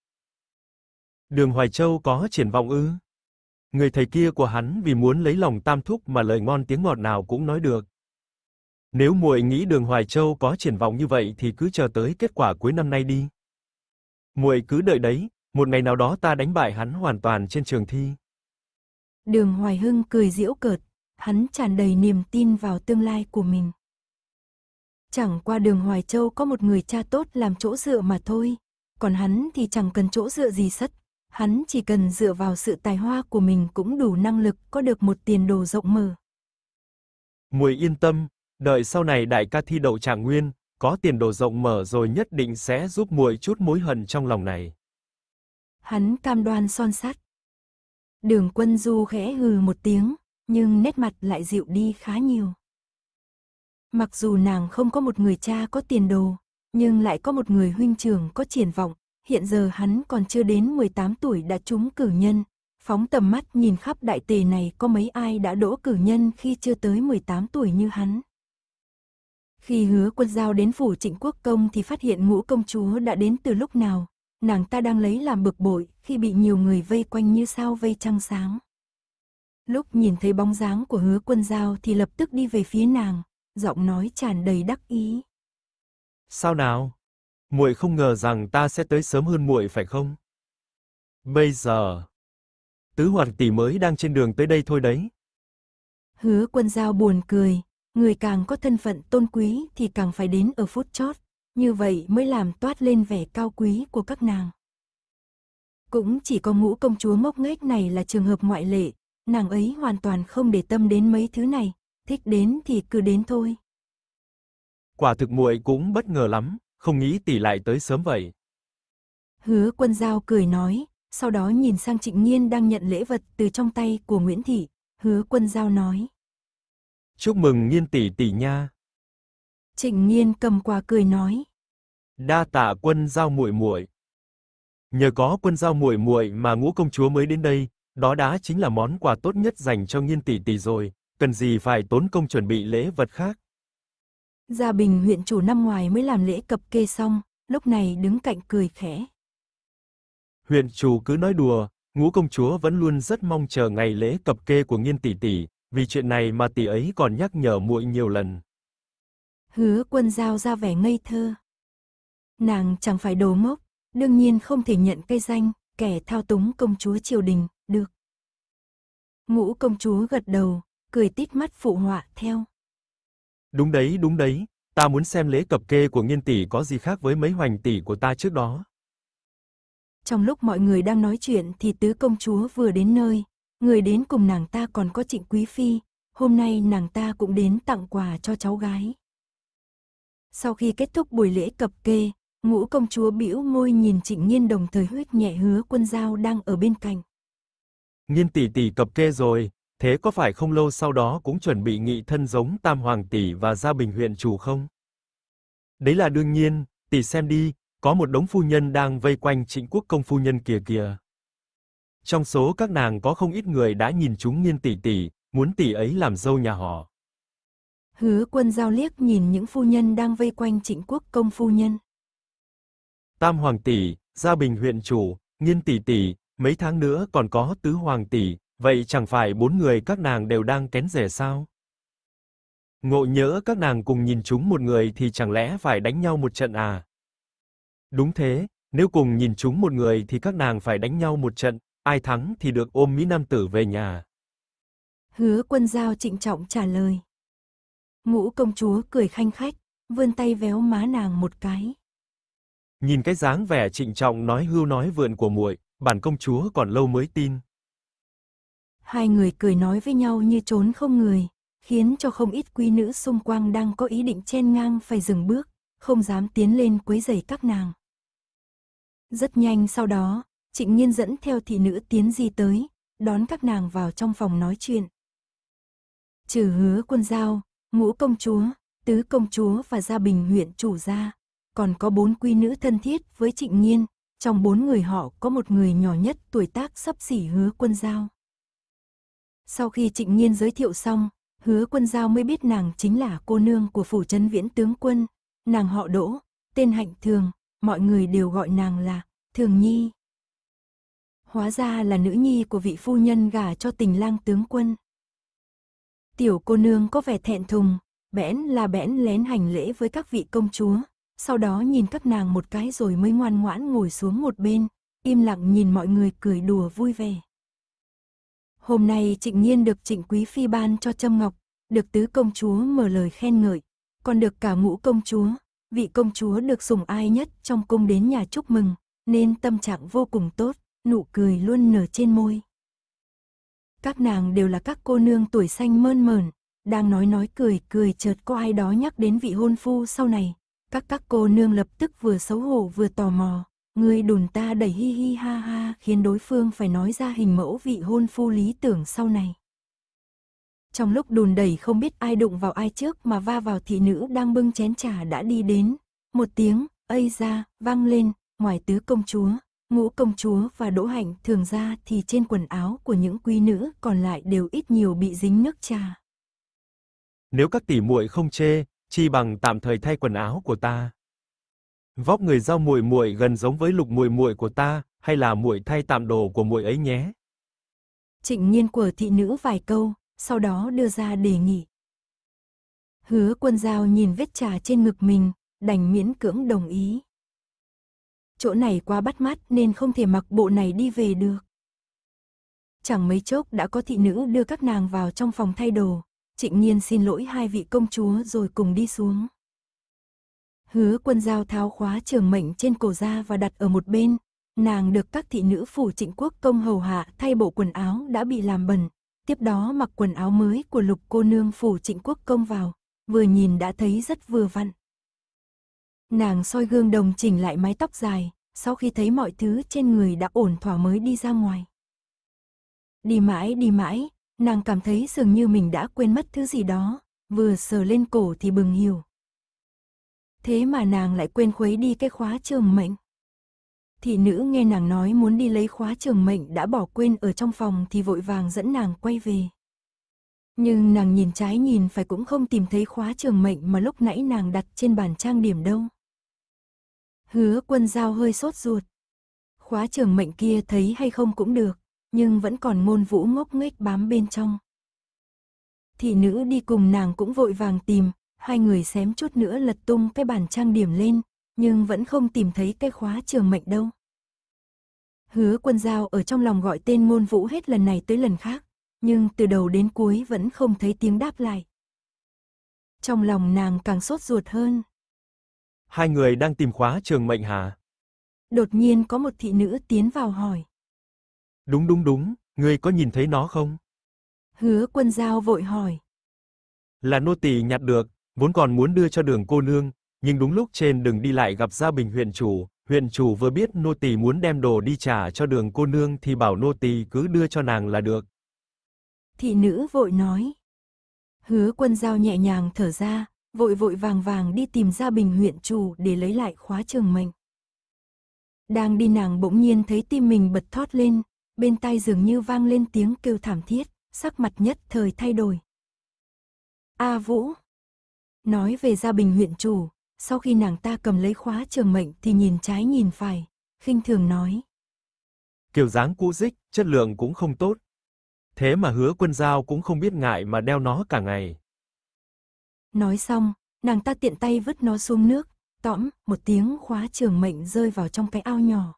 Đường Hoài Châu có triển vọng ư? Người thầy kia của hắn vì muốn lấy lòng Tam Thúc mà lời ngon tiếng ngọt nào cũng nói được. Nếu muội nghĩ Đường Hoài Châu có triển vọng như vậy thì cứ chờ tới kết quả cuối năm nay đi. Muội cứ đợi đấy, một ngày nào đó ta đánh bại hắn hoàn toàn trên trường thi. Đường Hoài Hưng cười giễu cợt, hắn tràn đầy niềm tin vào tương lai của mình. Chẳng qua Đường Hoài Châu có một người cha tốt làm chỗ dựa mà thôi, còn hắn thì chẳng cần chỗ dựa gì sắt hắn chỉ cần dựa vào sự tài hoa của mình cũng đủ năng lực có được một tiền đồ rộng mở. Muội yên tâm, đợi sau này đại ca thi đậu Trạng Nguyên, có tiền đồ rộng mở rồi nhất định sẽ giúp muội chút mối hận trong lòng này. Hắn cam đoan son sắt. Đường Quân Du khẽ hừ một tiếng, nhưng nét mặt lại dịu đi khá nhiều. Mặc dù nàng không có một người cha có tiền đồ, nhưng lại có một người huynh trưởng có triển vọng, hiện giờ hắn còn chưa đến 18 tuổi đã trúng cử nhân. Phóng tầm mắt nhìn khắp đại tề này có mấy ai đã đỗ cử nhân khi chưa tới 18 tuổi như hắn. Khi hứa quân giao đến phủ trịnh quốc công thì phát hiện ngũ công chúa đã đến từ lúc nào, nàng ta đang lấy làm bực bội khi bị nhiều người vây quanh như sao vây trăng sáng. Lúc nhìn thấy bóng dáng của hứa quân giao thì lập tức đi về phía nàng, giọng nói tràn đầy đắc ý. Sao nào? muội không ngờ rằng ta sẽ tới sớm hơn muội phải không? Bây giờ, Tứ hoàng tỷ mới đang trên đường tới đây thôi đấy. Hứa Quân Giao buồn cười, người càng có thân phận tôn quý thì càng phải đến ở phút chót, như vậy mới làm toát lên vẻ cao quý của các nàng. Cũng chỉ có ngũ công chúa mốc nghếch này là trường hợp ngoại lệ, nàng ấy hoàn toàn không để tâm đến mấy thứ này, thích đến thì cứ đến thôi. Quả thực muội cũng bất ngờ lắm không nghĩ tỷ lại tới sớm vậy. Hứa quân giao cười nói, sau đó nhìn sang Trịnh Nhiên đang nhận lễ vật từ trong tay của Nguyễn Thị, hứa quân giao nói. Chúc mừng nghiên tỷ tỷ nha. Trịnh Nhiên cầm quà cười nói. Đa tạ quân giao muội muội. Nhờ có quân giao muội muội mà ngũ công chúa mới đến đây, đó đã chính là món quà tốt nhất dành cho nghiên tỷ tỷ rồi, cần gì phải tốn công chuẩn bị lễ vật khác. Gia Bình huyện chủ năm ngoài mới làm lễ cập kê xong, lúc này đứng cạnh cười khẽ. Huyện chủ cứ nói đùa, ngũ công chúa vẫn luôn rất mong chờ ngày lễ cập kê của nghiên tỷ tỷ, vì chuyện này mà tỷ ấy còn nhắc nhở muội nhiều lần. Hứa quân giao ra vẻ ngây thơ. Nàng chẳng phải đồ mốc, đương nhiên không thể nhận cây danh, kẻ thao túng công chúa triều đình, được. Ngũ công chúa gật đầu, cười tít mắt phụ họa theo. Đúng đấy, đúng đấy, ta muốn xem lễ cập kê của Nghiên tỷ có gì khác với mấy hoành tỷ của ta trước đó. Trong lúc mọi người đang nói chuyện thì tứ công chúa vừa đến nơi, người đến cùng nàng ta còn có Trịnh Quý phi, hôm nay nàng ta cũng đến tặng quà cho cháu gái. Sau khi kết thúc buổi lễ cập kê, ngũ công chúa bĩu môi nhìn Trịnh nghiên đồng thời huyết nhẹ hứa quân giao đang ở bên cạnh. Nghiên tỷ tỷ cập kê rồi, thế có phải không lâu sau đó cũng chuẩn bị nghị thân giống Tam Hoàng Tỷ và Gia Bình huyện chủ không? Đấy là đương nhiên, tỷ xem đi, có một đống phu nhân đang vây quanh Trịnh Quốc công phu nhân kìa kìa. Trong số các nàng có không ít người đã nhìn chúng Nghiên tỷ tỷ, muốn tỷ ấy làm dâu nhà họ. Hứa Quân giao liếc nhìn những phu nhân đang vây quanh Trịnh Quốc công phu nhân. Tam hoàng tỷ, Gia Bình huyện chủ, Nghiên tỷ tỷ, mấy tháng nữa còn có Tứ hoàng tỷ, Vậy chẳng phải bốn người các nàng đều đang kén rể sao? Ngộ nhỡ các nàng cùng nhìn chúng một người thì chẳng lẽ phải đánh nhau một trận à? Đúng thế, nếu cùng nhìn chúng một người thì các nàng phải đánh nhau một trận, ai thắng thì được ôm Mỹ Nam Tử về nhà. Hứa quân giao trịnh trọng trả lời. Ngũ công chúa cười khanh khách, vươn tay véo má nàng một cái. Nhìn cái dáng vẻ trịnh trọng nói hưu nói vượn của muội, bản công chúa còn lâu mới tin hai người cười nói với nhau như trốn không người, khiến cho không ít quý nữ xung quanh đang có ý định chen ngang phải dừng bước, không dám tiến lên quấy rầy các nàng. Rất nhanh sau đó, Trịnh Nhiên dẫn theo thị nữ tiến di tới, đón các nàng vào trong phòng nói chuyện. Trừ hứa quân giao, ngũ công chúa, tứ công chúa và gia bình huyện chủ gia, còn có bốn quý nữ thân thiết với Trịnh Nhiên, trong bốn người họ có một người nhỏ nhất tuổi tác sắp xỉ hứa quân giao. Sau khi Trịnh Nhiên giới thiệu xong, hứa quân giao mới biết nàng chính là cô nương của phủ trấn viễn tướng quân. Nàng họ đỗ, tên hạnh thường, mọi người đều gọi nàng là Thường Nhi. Hóa ra là nữ nhi của vị phu nhân gả cho tình lang tướng quân. Tiểu cô nương có vẻ thẹn thùng, bẽn là bẽn lén hành lễ với các vị công chúa, sau đó nhìn các nàng một cái rồi mới ngoan ngoãn ngồi xuống một bên, im lặng nhìn mọi người cười đùa vui vẻ. Hôm nay Trịnh Nhiên được Trịnh Quý Phi ban cho trâm ngọc, được tứ công chúa mở lời khen ngợi, còn được cả ngũ công chúa, vị công chúa được sủng ai nhất trong cung đến nhà chúc mừng, nên tâm trạng vô cùng tốt, nụ cười luôn nở trên môi. Các nàng đều là các cô nương tuổi xanh mơn mởn, đang nói nói cười cười chợt có ai đó nhắc đến vị hôn phu sau này, các các cô nương lập tức vừa xấu hổ vừa tò mò, Ngươi đùn ta đầy hi hi ha ha khiến đối phương phải nói ra hình mẫu vị hôn phu lý tưởng sau này. Trong lúc đùn đầy không biết ai đụng vào ai trước mà va vào thị nữ đang bưng chén trà đã đi đến. Một tiếng, ây ra, vang lên, ngoài tứ công chúa, ngũ công chúa và đỗ hạnh thường ra thì trên quần áo của những quý nữ còn lại đều ít nhiều bị dính nước trà. Nếu các tỷ muội không chê, chi bằng tạm thời thay quần áo của ta. Vóc người giao muội muội gần giống với Lục muội muội của ta, hay là muội thay tạm đồ của muội ấy nhé. Trịnh Nhiên của thị nữ vài câu, sau đó đưa ra đề nghị. Hứa Quân Giao nhìn vết trà trên ngực mình, đành miễn cưỡng đồng ý. Chỗ này quá bắt mắt nên không thể mặc bộ này đi về được. Chẳng mấy chốc đã có thị nữ đưa các nàng vào trong phòng thay đồ, Trịnh Nhiên xin lỗi hai vị công chúa rồi cùng đi xuống. Hứa quân giao tháo khóa trường mệnh trên cổ ra và đặt ở một bên. Nàng được các thị nữ phủ trịnh quốc công hầu hạ thay bộ quần áo đã bị làm bẩn. Tiếp đó mặc quần áo mới của lục cô nương phủ trịnh quốc công vào. Vừa nhìn đã thấy rất vừa vặn. Nàng soi gương đồng chỉnh lại mái tóc dài. Sau khi thấy mọi thứ trên người đã ổn thỏa mới đi ra ngoài. Đi mãi đi mãi, nàng cảm thấy dường như mình đã quên mất thứ gì đó. Vừa sờ lên cổ thì bừng hiểu thế mà nàng lại quên khuấy đi cái khóa trường mệnh. Thị nữ nghe nàng nói muốn đi lấy khóa trường mệnh đã bỏ quên ở trong phòng thì vội vàng dẫn nàng quay về. Nhưng nàng nhìn trái nhìn phải cũng không tìm thấy khóa trường mệnh mà lúc nãy nàng đặt trên bàn trang điểm đâu. Hứa quân giao hơi sốt ruột. Khóa trường mệnh kia thấy hay không cũng được, nhưng vẫn còn môn vũ ngốc nghếch bám bên trong. Thị nữ đi cùng nàng cũng vội vàng tìm, hai người xém chút nữa lật tung cái bàn trang điểm lên, nhưng vẫn không tìm thấy cái khóa trường mệnh đâu. Hứa quân giao ở trong lòng gọi tên ngôn vũ hết lần này tới lần khác, nhưng từ đầu đến cuối vẫn không thấy tiếng đáp lại. Trong lòng nàng càng sốt ruột hơn. Hai người đang tìm khóa trường mệnh hả? Đột nhiên có một thị nữ tiến vào hỏi. Đúng đúng đúng, ngươi có nhìn thấy nó không? Hứa quân giao vội hỏi. Là nô tỳ nhặt được, vốn còn muốn đưa cho đường cô nương, nhưng đúng lúc trên đường đi lại gặp gia bình huyện chủ, huyện chủ vừa biết nô tỳ muốn đem đồ đi trả cho đường cô nương thì bảo nô tỳ cứ đưa cho nàng là được. Thị nữ vội nói. Hứa quân giao nhẹ nhàng thở ra, vội vội vàng vàng đi tìm gia bình huyện chủ để lấy lại khóa trường mệnh. Đang đi nàng bỗng nhiên thấy tim mình bật thót lên, bên tai dường như vang lên tiếng kêu thảm thiết, sắc mặt nhất thời thay đổi. A Vũ Nói về gia bình huyện chủ, sau khi nàng ta cầm lấy khóa trường mệnh thì nhìn trái nhìn phải, khinh thường nói. Kiểu dáng cũ dích, chất lượng cũng không tốt. Thế mà hứa quân giao cũng không biết ngại mà đeo nó cả ngày. Nói xong, nàng ta tiện tay vứt nó xuống nước, tõm, một tiếng khóa trường mệnh rơi vào trong cái ao nhỏ.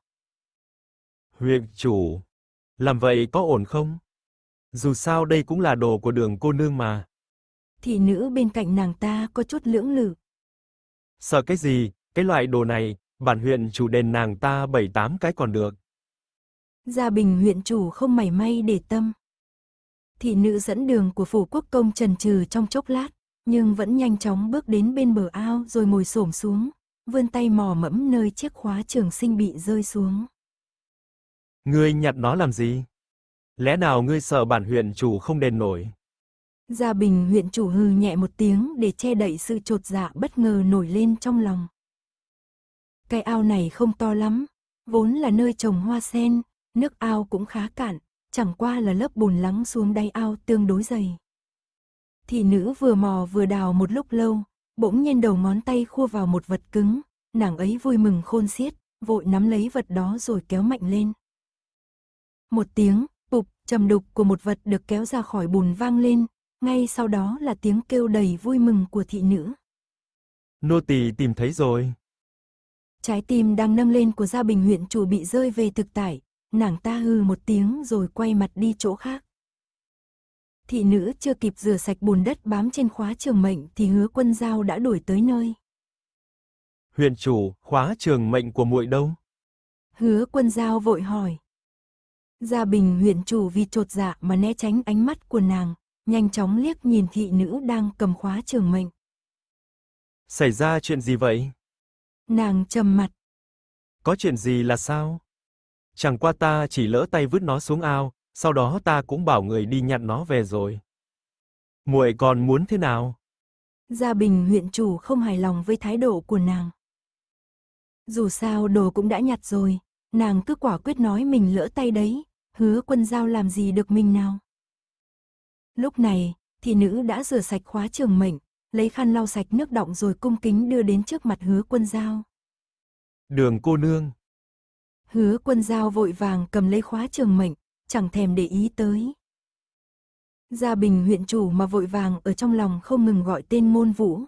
Huyện chủ, làm vậy có ổn không? Dù sao đây cũng là đồ của đường cô nương mà thì nữ bên cạnh nàng ta có chút lưỡng lự. Sợ cái gì, cái loại đồ này, bản huyện chủ đền nàng ta bảy tám cái còn được. Gia Bình huyện chủ không mảy may để tâm. Thị nữ dẫn đường của phủ quốc công trần trừ trong chốc lát, nhưng vẫn nhanh chóng bước đến bên bờ ao rồi ngồi xổm xuống, vươn tay mò mẫm nơi chiếc khóa trường sinh bị rơi xuống. Ngươi nhặt nó làm gì? Lẽ nào ngươi sợ bản huyện chủ không đền nổi? Gia Bình huyện chủ hừ nhẹ một tiếng để che đậy sự trột dạ bất ngờ nổi lên trong lòng. Cái ao này không to lắm, vốn là nơi trồng hoa sen, nước ao cũng khá cạn, chẳng qua là lớp bùn lắng xuống đáy ao tương đối dày. Thị nữ vừa mò vừa đào một lúc lâu, bỗng nhiên đầu ngón tay khua vào một vật cứng, nàng ấy vui mừng khôn xiết, vội nắm lấy vật đó rồi kéo mạnh lên. Một tiếng, bụp, trầm đục của một vật được kéo ra khỏi bùn vang lên, ngay sau đó là tiếng kêu đầy vui mừng của thị nữ. Nô tỳ tìm thấy rồi. Trái tim đang nâng lên của gia bình huyện chủ bị rơi về thực tại, nàng ta hư một tiếng rồi quay mặt đi chỗ khác. Thị nữ chưa kịp rửa sạch bùn đất bám trên khóa trường mệnh thì hứa quân giao đã đuổi tới nơi. Huyện chủ, khóa trường mệnh của muội đâu? Hứa quân giao vội hỏi. Gia bình huyện chủ vì trột dạ mà né tránh ánh mắt của nàng, nhanh chóng liếc nhìn thị nữ đang cầm khóa trường mệnh. Xảy ra chuyện gì vậy? Nàng trầm mặt. Có chuyện gì là sao? Chẳng qua ta chỉ lỡ tay vứt nó xuống ao, sau đó ta cũng bảo người đi nhặt nó về rồi. Muội còn muốn thế nào? Gia Bình huyện chủ không hài lòng với thái độ của nàng. Dù sao đồ cũng đã nhặt rồi, nàng cứ quả quyết nói mình lỡ tay đấy, hứa quân giao làm gì được mình nào. Lúc này, thị nữ đã rửa sạch khóa trường mệnh, lấy khăn lau sạch nước đọng rồi cung kính đưa đến trước mặt hứa quân giao. Đường cô nương. Hứa quân giao vội vàng cầm lấy khóa trường mệnh, chẳng thèm để ý tới. Gia Bình huyện chủ mà vội vàng ở trong lòng không ngừng gọi tên môn vũ.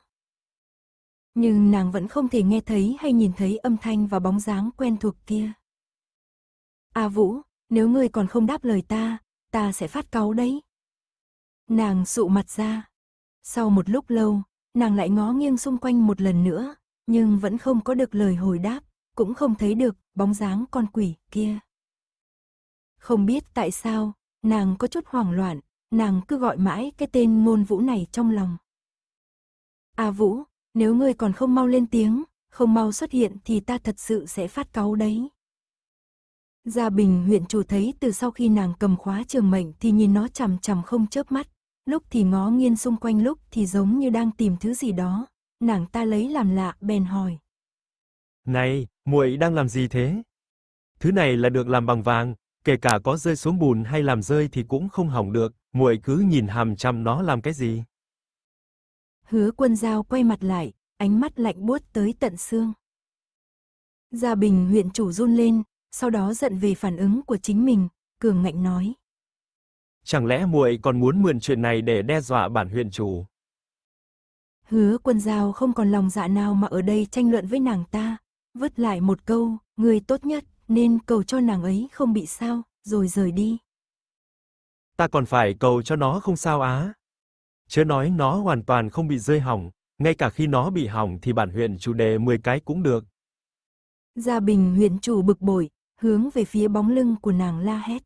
Nhưng nàng vẫn không thể nghe thấy hay nhìn thấy âm thanh và bóng dáng quen thuộc kia. A à Vũ, nếu ngươi còn không đáp lời ta, ta sẽ phát cáu đấy. Nàng sụ mặt ra. Sau một lúc lâu, nàng lại ngó nghiêng xung quanh một lần nữa, nhưng vẫn không có được lời hồi đáp, cũng không thấy được bóng dáng con quỷ kia. Không biết tại sao, nàng có chút hoảng loạn, nàng cứ gọi mãi cái tên ngôn vũ này trong lòng. À vũ, nếu ngươi còn không mau lên tiếng, không mau xuất hiện thì ta thật sự sẽ phát cáu đấy. Gia Bình huyện chủ thấy từ sau khi nàng cầm khóa trường mệnh thì nhìn nó chằm chằm không chớp mắt, lúc thì ngó nghiêng xung quanh lúc thì giống như đang tìm thứ gì đó, nàng ta lấy làm lạ bèn hỏi. Này, muội đang làm gì thế? Thứ này là được làm bằng vàng, kể cả có rơi xuống bùn hay làm rơi thì cũng không hỏng được, muội cứ nhìn hàm chằm nó làm cái gì? Hứa Quân giao quay mặt lại, ánh mắt lạnh buốt tới tận xương. Gia Bình huyện chủ run lên, sau đó giận về phản ứng của chính mình, cường ngạnh nói. Chẳng lẽ muội còn muốn mượn chuyện này để đe dọa bản huyện chủ? Hứa quân giao không còn lòng dạ nào mà ở đây tranh luận với nàng ta, vứt lại một câu, người tốt nhất nên cầu cho nàng ấy không bị sao, rồi rời đi. Ta còn phải cầu cho nó không sao á. Chớ nói nó hoàn toàn không bị rơi hỏng, ngay cả khi nó bị hỏng thì bản huyện chủ đề 10 cái cũng được. Gia Bình huyện chủ bực bội, hướng về phía bóng lưng của nàng la hét.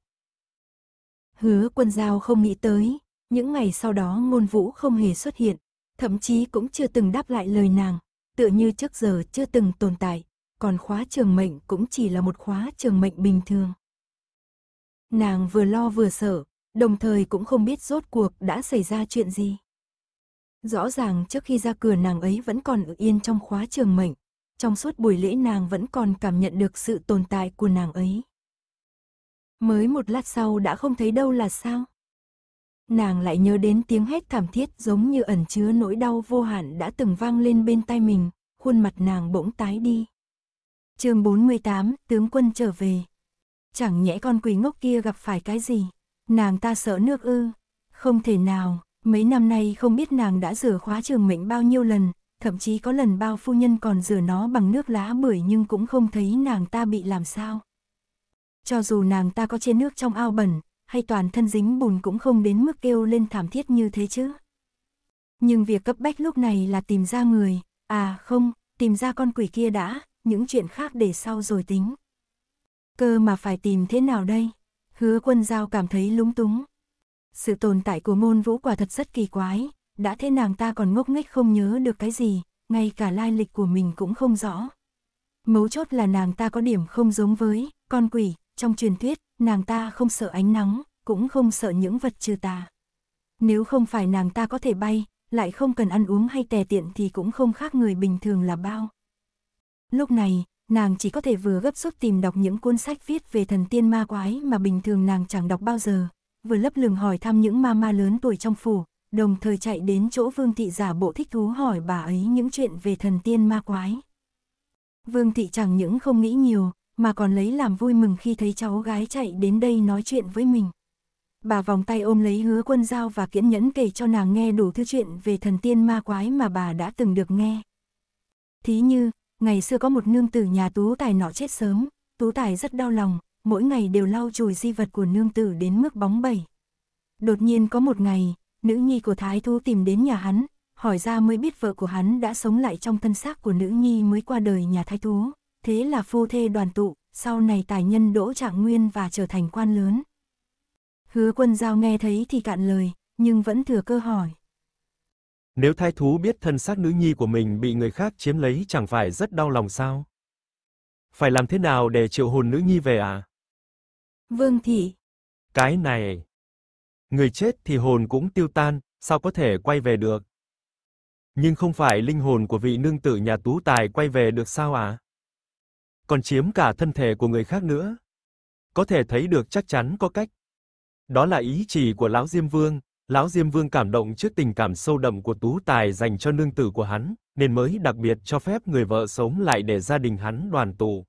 Hứa quân giao không nghĩ tới, những ngày sau đó ngôn vũ không hề xuất hiện, thậm chí cũng chưa từng đáp lại lời nàng, tựa như trước giờ chưa từng tồn tại, còn khóa trường mệnh cũng chỉ là một khóa trường mệnh bình thường. Nàng vừa lo vừa sợ, đồng thời cũng không biết rốt cuộc đã xảy ra chuyện gì. Rõ ràng trước khi ra cửa nàng ấy vẫn còn ở yên trong khóa trường mệnh, trong suốt buổi lễ nàng vẫn còn cảm nhận được sự tồn tại của nàng ấy. Mới một lát sau đã không thấy đâu là sao. Nàng lại nhớ đến tiếng hét thảm thiết giống như ẩn chứa nỗi đau vô hạn đã từng vang lên bên tai mình, khuôn mặt nàng bỗng tái đi. chương 48, tướng quân trở về. Chẳng nhẽ con quỷ ngốc kia gặp phải cái gì, nàng ta sợ nước ư, không thể nào, mấy năm nay không biết nàng đã rửa khóa trường mệnh bao nhiêu lần, thậm chí có lần bao phu nhân còn rửa nó bằng nước lá bưởi nhưng cũng không thấy nàng ta bị làm sao. Cho dù nàng ta có trên nước trong ao bẩn, hay toàn thân dính bùn cũng không đến mức kêu lên thảm thiết như thế chứ. Nhưng việc cấp bách lúc này là tìm ra người, à không, tìm ra con quỷ kia đã, những chuyện khác để sau rồi tính. Cơ mà phải tìm thế nào đây? Hứa quân giao cảm thấy lúng túng. Sự tồn tại của môn vũ quả thật rất kỳ quái, đã thế nàng ta còn ngốc nghếch không nhớ được cái gì, ngay cả lai lịch của mình cũng không rõ. Mấu chốt là nàng ta có điểm không giống với con quỷ, trong truyền thuyết, nàng ta không sợ ánh nắng, cũng không sợ những vật trừ tà. Nếu không phải nàng ta có thể bay, lại không cần ăn uống hay tè tiện thì cũng không khác người bình thường là bao. Lúc này, nàng chỉ có thể vừa gấp rút tìm đọc những cuốn sách viết về thần tiên ma quái mà bình thường nàng chẳng đọc bao giờ, vừa lấp lường hỏi thăm những ma ma lớn tuổi trong phủ, đồng thời chạy đến chỗ Vương Thị giả bộ thích thú hỏi bà ấy những chuyện về thần tiên ma quái. Vương Thị chẳng những không nghĩ nhiều, mà còn lấy làm vui mừng khi thấy cháu gái chạy đến đây nói chuyện với mình. Bà vòng tay ôm lấy hứa quân giao và kiễn nhẫn kể cho nàng nghe đủ thứ chuyện về thần tiên ma quái mà bà đã từng được nghe. Thí như, ngày xưa có một nương tử nhà tú tài nọ chết sớm, tú tài rất đau lòng, mỗi ngày đều lau chùi di vật của nương tử đến mức bóng bẩy. Đột nhiên có một ngày, nữ nhi của Thái Thú tìm đến nhà hắn, hỏi ra mới biết vợ của hắn đã sống lại trong thân xác của nữ nhi mới qua đời nhà Thái Thú, thế là phu thê đoàn tụ, sau này tài nhân đỗ trạng nguyên và trở thành quan lớn. Hứa quân giao nghe thấy thì cạn lời, nhưng vẫn thừa cơ hỏi. Nếu thái thú biết thân xác nữ nhi của mình bị người khác chiếm lấy chẳng phải rất đau lòng sao? Phải làm thế nào để triệu hồn nữ nhi về à? Vương thị. Cái này. Người chết thì hồn cũng tiêu tan, sao có thể quay về được? Nhưng không phải linh hồn của vị nương tử nhà Tú Tài quay về được sao ạ? À? Còn chiếm cả thân thể của người khác nữa. Có thể thấy được chắc chắn có cách. Đó là ý chỉ của lão Diêm Vương, lão Diêm Vương cảm động trước tình cảm sâu đậm của Tú Tài dành cho nương tử của hắn, nên mới đặc biệt cho phép người vợ sống lại để gia đình hắn đoàn tụ.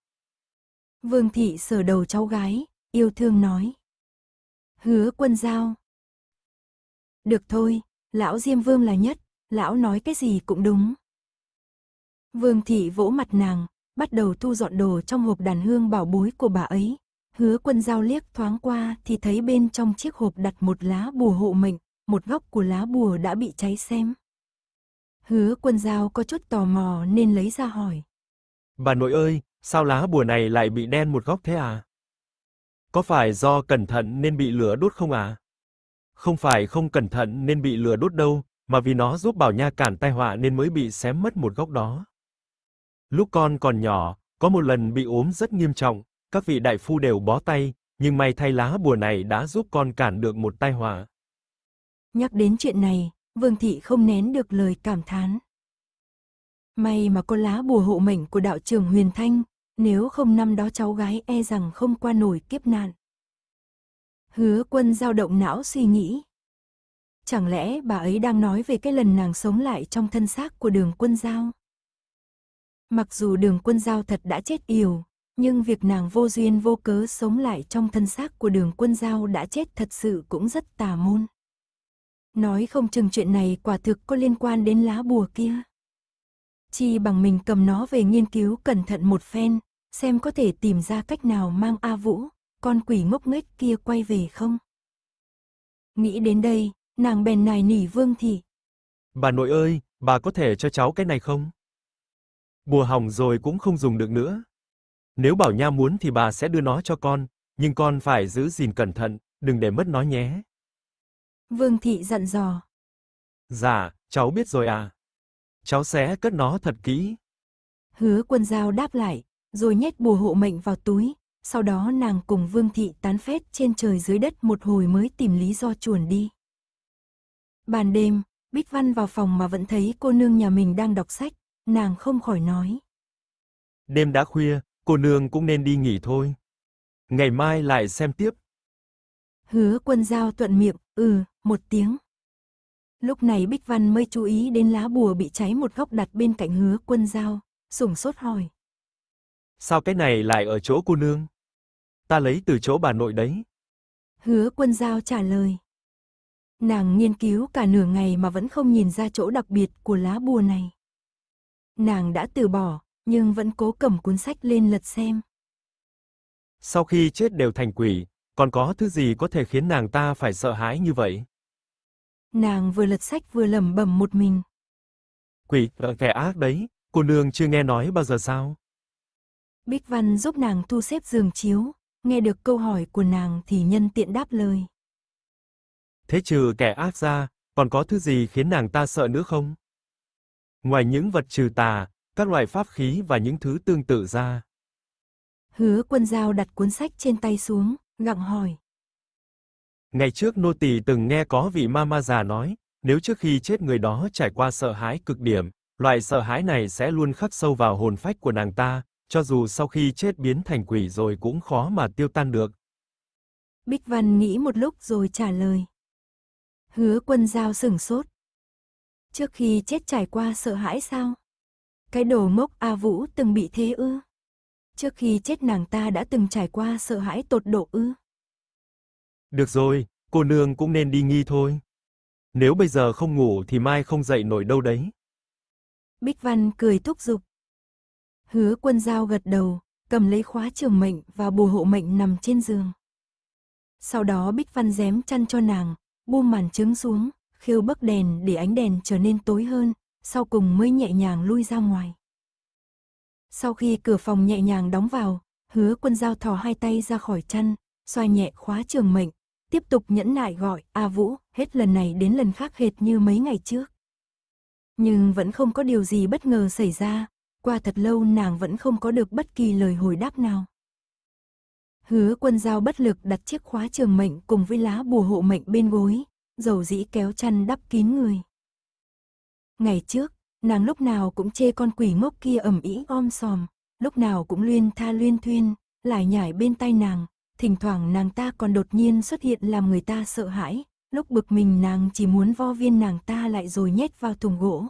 Vương thị sờ đầu cháu gái, yêu thương nói: "Hứa Quân Dao, được thôi, lão Diêm Vương là nhất, lão nói cái gì cũng đúng. Vương thị vỗ mặt nàng, bắt đầu thu dọn đồ trong hộp đàn hương bảo bối của bà ấy. Hứa quân giao liếc thoáng qua thì thấy bên trong chiếc hộp đặt một lá bùa hộ mệnh, một góc của lá bùa đã bị cháy xém. Hứa quân giao có chút tò mò nên lấy ra hỏi. Bà nội ơi, sao lá bùa này lại bị đen một góc thế à? Có phải do cẩn thận nên bị lửa đốt không à? không phải không cẩn thận nên bị lửa đốt đâu, mà vì nó giúp Bảo Nha cản tai họa nên mới bị xém mất một góc đó. Lúc con còn nhỏ, có một lần bị ốm rất nghiêm trọng, các vị đại phu đều bó tay, nhưng may thay lá bùa này đã giúp con cản được một tai họa. Nhắc đến chuyện này, Vương thị không nén được lời cảm thán. May mà có lá bùa hộ mệnh của đạo trưởng Huyền Thanh, nếu không năm đó cháu gái e rằng không qua nổi kiếp nạn. Hứa quân dao động não suy nghĩ. Chẳng lẽ bà ấy đang nói về cái lần nàng sống lại trong thân xác của đường quân giao? Mặc dù đường quân giao thật đã chết yểu, nhưng việc nàng vô duyên vô cớ sống lại trong thân xác của đường quân giao đã chết thật sự cũng rất tà môn. Nói không chừng chuyện này quả thực có liên quan đến lá bùa kia. Chi bằng mình cầm nó về nghiên cứu cẩn thận một phen, xem có thể tìm ra cách nào mang A Vũ, con quỷ ngốc nghếch kia quay về không? Nghĩ đến đây, nàng bèn nài nỉ Vương thị. Bà nội ơi, bà có thể cho cháu cái này không? Bùa hỏng rồi cũng không dùng được nữa. Nếu Bảo Nha muốn thì bà sẽ đưa nó cho con, nhưng con phải giữ gìn cẩn thận, đừng để mất nó nhé. Vương thị dặn dò. Dạ, cháu biết rồi à. Cháu sẽ cất nó thật kỹ. Hứa quân giao đáp lại, rồi nhét bùa hộ mệnh vào túi, sau đó nàng cùng Vương Thị tán phét trên trời dưới đất một hồi mới tìm lý do chuồn đi. Ban đêm, Bích Văn vào phòng mà vẫn thấy cô nương nhà mình đang đọc sách, nàng không khỏi nói. Đêm đã khuya, cô nương cũng nên đi nghỉ thôi. Ngày mai lại xem tiếp. Hứa quân giao thuận miệng, ừ, một tiếng. Lúc này Bích Văn mới chú ý đến lá bùa bị cháy một góc đặt bên cạnh hứa quân giao, sủng sốt hỏi. Sao cái này lại ở chỗ cô nương? ta lấy từ chỗ bà nội đấy. Hứa quân giao trả lời. Nàng nghiên cứu cả nửa ngày mà vẫn không nhìn ra chỗ đặc biệt của lá bùa này. Nàng đã từ bỏ, nhưng vẫn cố cầm cuốn sách lên lật xem. Sau khi chết đều thành quỷ, còn có thứ gì có thể khiến nàng ta phải sợ hãi như vậy? Nàng vừa lật sách vừa lẩm bẩm một mình. Quỷ, ờ, kẻ ác đấy, cô nương chưa nghe nói bao giờ sao? Bích Văn giúp nàng thu xếp giường chiếu, nghe được câu hỏi của nàng thì nhân tiện đáp lời. Thế trừ kẻ ác ra, còn có thứ gì khiến nàng ta sợ nữa không? Ngoài những vật trừ tà, các loại pháp khí và những thứ tương tự ra. Hứa Quân giao đặt cuốn sách trên tay xuống, gặng hỏi. Ngày trước nô tỳ từng nghe có vị ma ma già nói, nếu trước khi chết người đó trải qua sợ hãi cực điểm, loại sợ hãi này sẽ luôn khắc sâu vào hồn phách của nàng ta, cho dù sau khi chết biến thành quỷ rồi cũng khó mà tiêu tan được. Bích Văn nghĩ một lúc rồi trả lời. Hứa quân giao sửng sốt. Trước khi chết trải qua sợ hãi sao? Cái đồ mốc A Vũ từng bị thế ư? Trước khi chết nàng ta đã từng trải qua sợ hãi tột độ ư? Được rồi, cô nương cũng nên đi nghi thôi. Nếu bây giờ không ngủ thì mai không dậy nổi đâu đấy. Bích Văn cười thúc giục. Hứa quân giao gật đầu, cầm lấy khóa trường mệnh và bùa hộ mệnh nằm trên giường. Sau đó Bích Văn dém chăn cho nàng, buông màn trứng xuống, khiêu bấc đèn để ánh đèn trở nên tối hơn, sau cùng mới nhẹ nhàng lui ra ngoài. Sau khi cửa phòng nhẹ nhàng đóng vào, hứa quân giao thò hai tay ra khỏi chăn, xoay nhẹ khóa trường mệnh, tiếp tục nhẫn nại gọi A Vũ, hết lần này đến lần khác hệt như mấy ngày trước. Nhưng vẫn không có điều gì bất ngờ xảy ra, qua thật lâu nàng vẫn không có được bất kỳ lời hồi đáp nào. Hứa quân giao bất lực đặt chiếc khóa trường mệnh cùng với lá bùa hộ mệnh bên gối, dầu dĩ kéo chăn đắp kín người. Ngày trước, nàng lúc nào cũng chê con quỷ mốc kia ẩm ý om sòm, lúc nào cũng luyên tha luyên thuyên, lại nhảy bên tay nàng, thỉnh thoảng nàng ta còn đột nhiên xuất hiện làm người ta sợ hãi, lúc bực mình nàng chỉ muốn vo viên nàng ta lại rồi nhét vào thùng gỗ.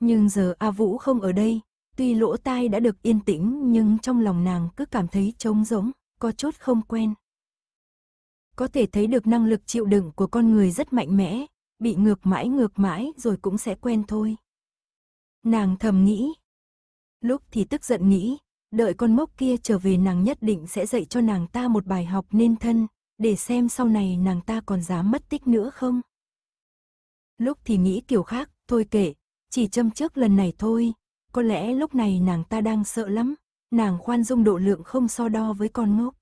Nhưng giờ A Vũ không ở đây, tuy lỗ tai đã được yên tĩnh nhưng trong lòng nàng cứ cảm thấy trống rỗng, có chốt không quen. Có thể thấy được năng lực chịu đựng của con người rất mạnh mẽ, bị ngược mãi ngược mãi rồi cũng sẽ quen thôi. Nàng thầm nghĩ. Lúc thì tức giận nghĩ, đợi con mốc kia trở về nàng nhất định sẽ dạy cho nàng ta một bài học nên thân, để xem sau này nàng ta còn dám mất tích nữa không. Lúc thì nghĩ kiểu khác, thôi kệ, chỉ châm trước lần này thôi, có lẽ lúc này nàng ta đang sợ lắm, nàng khoan dung độ lượng không so đo với con ngốc.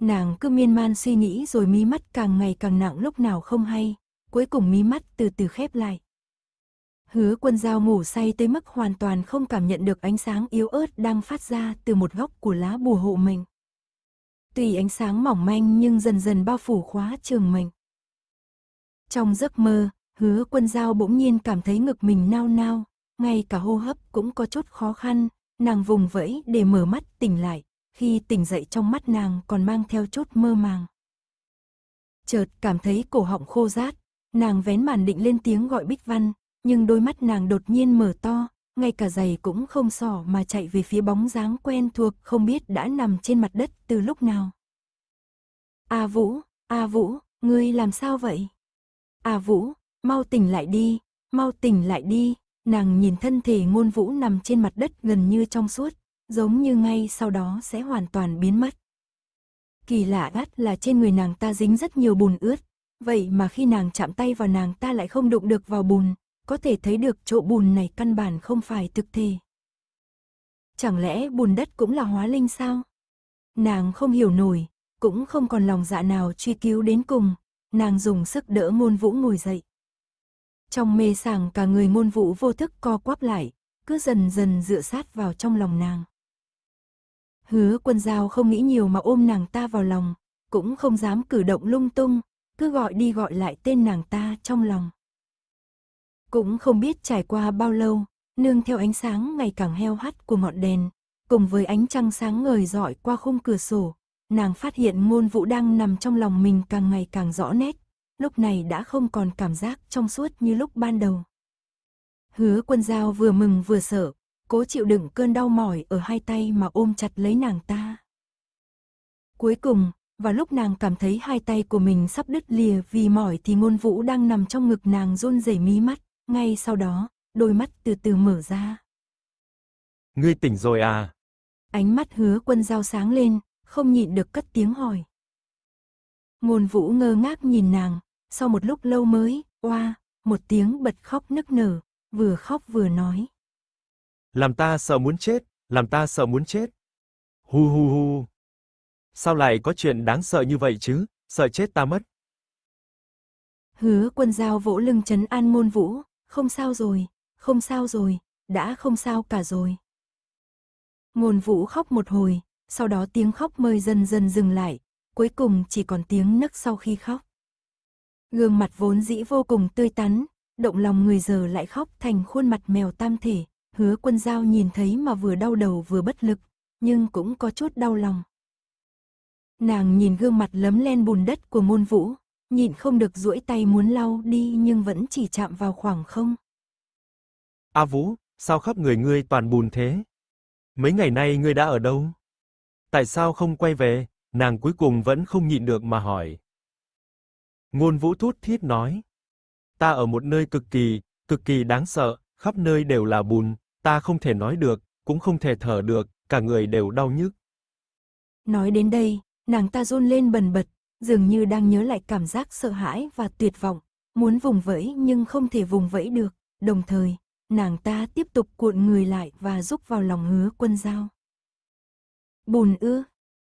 Nàng cứ miên man suy nghĩ rồi mí mắt càng ngày càng nặng lúc nào không hay, cuối cùng mí mắt từ từ khép lại. Hứa quân dao ngủ say tới mức hoàn toàn không cảm nhận được ánh sáng yếu ớt đang phát ra từ một góc của lá bùa hộ mình. Tùy ánh sáng mỏng manh nhưng dần dần bao phủ khóa trường mình. Trong giấc mơ, Hứa quân giao bỗng nhiên cảm thấy ngực mình nao nao, ngay cả hô hấp cũng có chút khó khăn, nàng vùng vẫy để mở mắt tỉnh lại, khi tỉnh dậy trong mắt nàng còn mang theo chút mơ màng. Chợt cảm thấy cổ họng khô rát, nàng vén màn định lên tiếng gọi Bích Văn, nhưng đôi mắt nàng đột nhiên mở to, ngay cả giày cũng không sỏ mà chạy về phía bóng dáng quen thuộc không biết đã nằm trên mặt đất từ lúc nào. A Vũ, A Vũ, ngươi làm sao vậy? A Vũ, mau tỉnh lại đi, mau tỉnh lại đi, nàng nhìn thân thể ngôn vũ nằm trên mặt đất gần như trong suốt, giống như ngay sau đó sẽ hoàn toàn biến mất. Kỳ lạ gắt là trên người nàng ta dính rất nhiều bùn ướt, vậy mà khi nàng chạm tay vào nàng ta lại không đụng được vào bùn, có thể thấy được chỗ bùn này căn bản không phải thực thể. Chẳng lẽ bùn đất cũng là hóa linh sao? Nàng không hiểu nổi, cũng không còn lòng dạ nào truy cứu đến cùng, nàng dùng sức đỡ ngôn vũ ngồi dậy. Trong mê sảng cả người ngôn vũ vô thức co quắp lại, cứ dần dần dựa sát vào trong lòng nàng. Hứa quân giao không nghĩ nhiều mà ôm nàng ta vào lòng, cũng không dám cử động lung tung, cứ gọi đi gọi lại tên nàng ta trong lòng. Cũng không biết trải qua bao lâu, nương theo ánh sáng ngày càng heo hắt của ngọn đèn, cùng với ánh trăng sáng ngời rọi qua khung cửa sổ, nàng phát hiện ngôn vũ đang nằm trong lòng mình càng ngày càng rõ nét, lúc này đã không còn cảm giác trong suốt như lúc ban đầu. Hứa quân giao vừa mừng vừa sợ, cố chịu đựng cơn đau mỏi ở hai tay mà ôm chặt lấy nàng ta. Cuối cùng, và lúc nàng cảm thấy hai tay của mình sắp đứt lìa vì mỏi thì ngôn vũ đang nằm trong ngực nàng run rẩy mí mắt, ngay sau đó, đôi mắt từ từ mở ra. Ngươi tỉnh rồi à? Ánh mắt hứa quân dao sáng lên, không nhịn được cất tiếng hỏi. Ngôn vũ ngơ ngác nhìn nàng, sau một lúc lâu mới, oa, một tiếng bật khóc nức nở, vừa khóc vừa nói. Làm ta sợ muốn chết, làm ta sợ muốn chết. Hu hu hu. Sao lại có chuyện đáng sợ như vậy chứ, sợ chết ta mất. Hứa quân giao vỗ lưng chấn an môn vũ, không sao rồi, không sao rồi, đã không sao cả rồi. Ngôn vũ khóc một hồi, sau đó tiếng khóc mơi dần dần dừng lại, cuối cùng chỉ còn tiếng nấc sau khi khóc. Gương mặt vốn dĩ vô cùng tươi tắn, động lòng người giờ lại khóc thành khuôn mặt mèo tam thể, hứa quân giao nhìn thấy mà vừa đau đầu vừa bất lực, nhưng cũng có chút đau lòng. Nàng nhìn gương mặt lấm len bùn đất của môn vũ, nhịn không được duỗi tay muốn lau đi nhưng vẫn chỉ chạm vào khoảng không. A Vũ, sao khắp người ngươi toàn bùn thế? Mấy ngày nay ngươi đã ở đâu? Tại sao không quay về? Nàng cuối cùng vẫn không nhịn được mà hỏi. Ngôn Vũ thút thít nói. Ta ở một nơi cực kỳ, cực kỳ đáng sợ, khắp nơi đều là bùn, ta không thể nói được, cũng không thể thở được, cả người đều đau nhức. Nói đến đây, nàng ta run lên bần bật, dường như đang nhớ lại cảm giác sợ hãi và tuyệt vọng, muốn vùng vẫy nhưng không thể vùng vẫy được, đồng thời, nàng ta tiếp tục cuộn người lại và rúc vào lòng hứa quân giao. Bùn ư?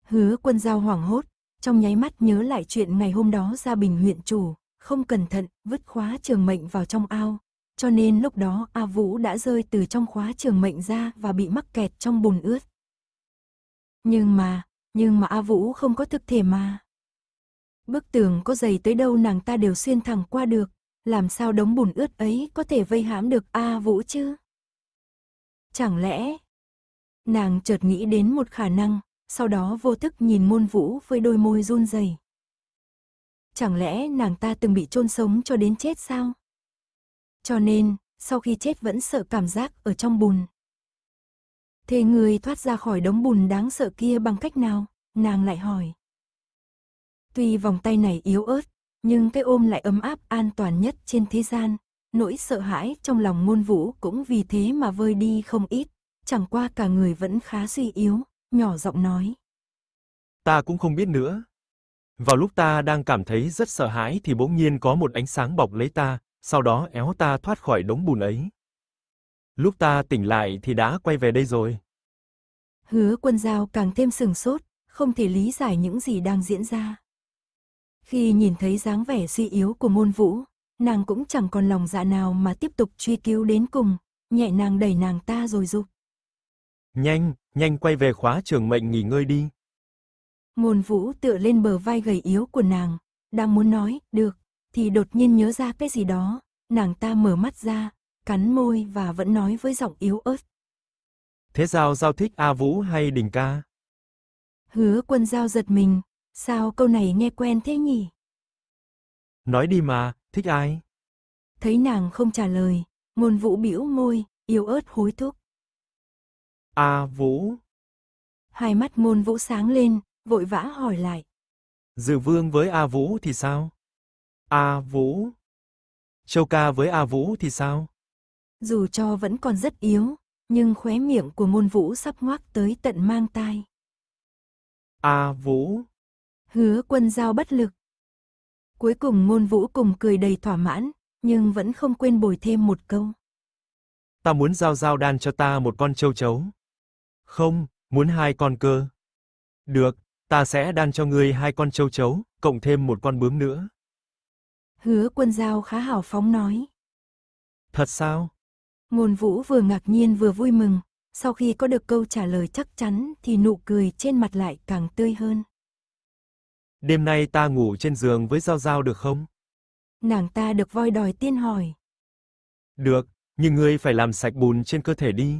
Hứa quân giao hoảng hốt, trong nháy mắt nhớ lại chuyện ngày hôm đó gia bình huyện chủ, không cẩn thận, vứt khóa trường mệnh vào trong ao. Cho nên lúc đó A Vũ đã rơi từ trong khóa trường mệnh ra và bị mắc kẹt trong bùn ướt. Nhưng mà, nhưng mà A Vũ không có thực thể mà. Bức tường có dày tới đâu nàng ta đều xuyên thẳng qua được, làm sao đống bùn ướt ấy có thể vây hãm được A Vũ chứ? Chẳng lẽ, nàng chợt nghĩ đến một khả năng, sau đó vô thức nhìn môn vũ với đôi môi run rẩy. Chẳng lẽ nàng ta từng bị chôn sống cho đến chết sao? Cho nên, sau khi chết vẫn sợ cảm giác ở trong bùn. Thế người thoát ra khỏi đống bùn đáng sợ kia bằng cách nào? Nàng lại hỏi. Tuy vòng tay này yếu ớt, nhưng cái ôm lại ấm áp an toàn nhất trên thế gian. Nỗi sợ hãi trong lòng môn vũ cũng vì thế mà vơi đi không ít, chẳng qua cả người vẫn khá suy yếu, nhỏ giọng nói. Ta cũng không biết nữa. Vào lúc ta đang cảm thấy rất sợ hãi thì bỗng nhiên có một ánh sáng bọc lấy ta, sau đó éo ta thoát khỏi đống bùn ấy. Lúc ta tỉnh lại thì đã quay về đây rồi. Hứa quân giao càng thêm sừng sốt, không thể lý giải những gì đang diễn ra. Khi nhìn thấy dáng vẻ suy yếu của môn vũ, nàng cũng chẳng còn lòng dạ nào mà tiếp tục truy cứu đến cùng, nhẹ nàng đẩy nàng ta rồi dục. Nhanh, nhanh quay về khóa trường mệnh nghỉ ngơi đi. Ngôn vũ tựa lên bờ vai gầy yếu của nàng, đang muốn nói, được, thì đột nhiên nhớ ra cái gì đó, nàng ta mở mắt ra, cắn môi và vẫn nói với giọng yếu ớt. Thế Giao Giao thích A Vũ hay Đình Ca? Hứa quân Giao giật mình, sao câu này nghe quen thế nhỉ? Nói đi mà, thích ai? Thấy nàng không trả lời, ngôn vũ bĩu môi, yếu ớt hối thúc. A Vũ. Hai mắt môn vũ sáng lên, vội vã hỏi lại. Dự vương với A Vũ thì sao? A Vũ. Châu ca với A Vũ thì sao? Dù cho vẫn còn rất yếu, nhưng khóe miệng của môn vũ sắp ngoác tới tận mang tai. A Vũ. Hứa quân giao bất lực. Cuối cùng môn vũ cùng cười đầy thỏa mãn, nhưng vẫn không quên bồi thêm một câu. Ta muốn giao giao đan cho ta một con châu chấu. Không, muốn hai con cơ. Được, ta sẽ đan cho ngươi hai con châu chấu, cộng thêm một con bướm nữa. Hứa quân giao khá hào phóng nói. Thật sao? Ngôn vũ vừa ngạc nhiên vừa vui mừng, sau khi có được câu trả lời chắc chắn thì nụ cười trên mặt lại càng tươi hơn. Đêm nay ta ngủ trên giường với Giao Giao được không? Nàng ta được voi đòi tiên hỏi. Được, nhưng ngươi phải làm sạch bùn trên cơ thể đi,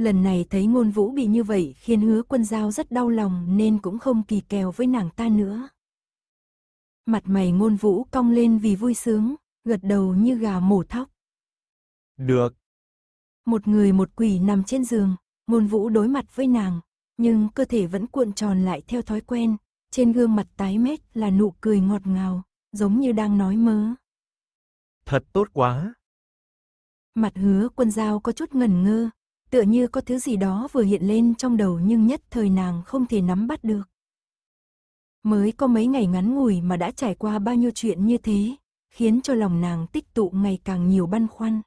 Lần này thấy ngôn vũ bị như vậy khiến hứa quân giao rất đau lòng nên cũng không kỳ kèo với nàng ta nữa. Mặt mày ngôn vũ cong lên vì vui sướng, gật đầu như gà mổ thóc. Được. Một người một quỷ nằm trên giường, ngôn vũ đối mặt với nàng, nhưng cơ thể vẫn cuộn tròn lại theo thói quen, trên gương mặt tái mét là nụ cười ngọt ngào, giống như đang nói mớ. Thật tốt quá. Mặt hứa quân giao có chút ngẩn ngơ, tựa như có thứ gì đó vừa hiện lên trong đầu nhưng nhất thời nàng không thể nắm bắt được. Mới có mấy ngày ngắn ngủi mà đã trải qua bao nhiêu chuyện như thế, khiến cho lòng nàng tích tụ ngày càng nhiều băn khoăn.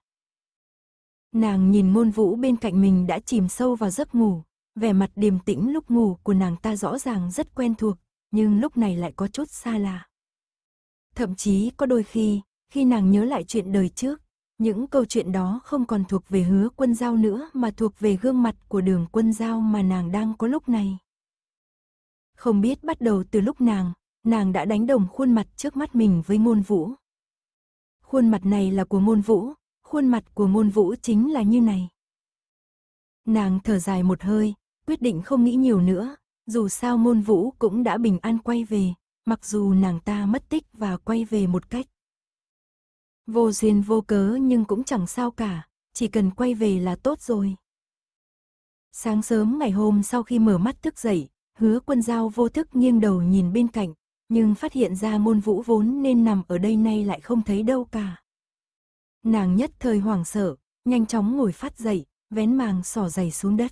Nàng nhìn môn vũ bên cạnh mình đã chìm sâu vào giấc ngủ, vẻ mặt điềm tĩnh lúc ngủ của nàng ta rõ ràng rất quen thuộc, nhưng lúc này lại có chút xa lạ. Thậm chí có đôi khi, khi nàng nhớ lại chuyện đời trước, những câu chuyện đó không còn thuộc về hứa quân giao nữa mà thuộc về gương mặt của đường quân giao mà nàng đang có lúc này. Không biết bắt đầu từ lúc nàng, nàng đã đánh đồng khuôn mặt trước mắt mình với ngôn vũ. Khuôn mặt này là của ngôn vũ, khuôn mặt của ngôn vũ chính là như này. Nàng thở dài một hơi, quyết định không nghĩ nhiều nữa, dù sao ngôn vũ cũng đã bình an quay về, mặc dù nàng ta mất tích và quay về một cách Vô duyên vô cớ nhưng cũng chẳng sao cả, chỉ cần quay về là tốt rồi. Sáng sớm ngày hôm sau khi mở mắt thức dậy, hứa quân giao vô thức nghiêng đầu nhìn bên cạnh, nhưng phát hiện ra môn vũ vốn nên nằm ở đây nay lại không thấy đâu cả. Nàng nhất thời hoảng sợ, nhanh chóng ngồi phát dậy, vén màng sỏ giày xuống đất.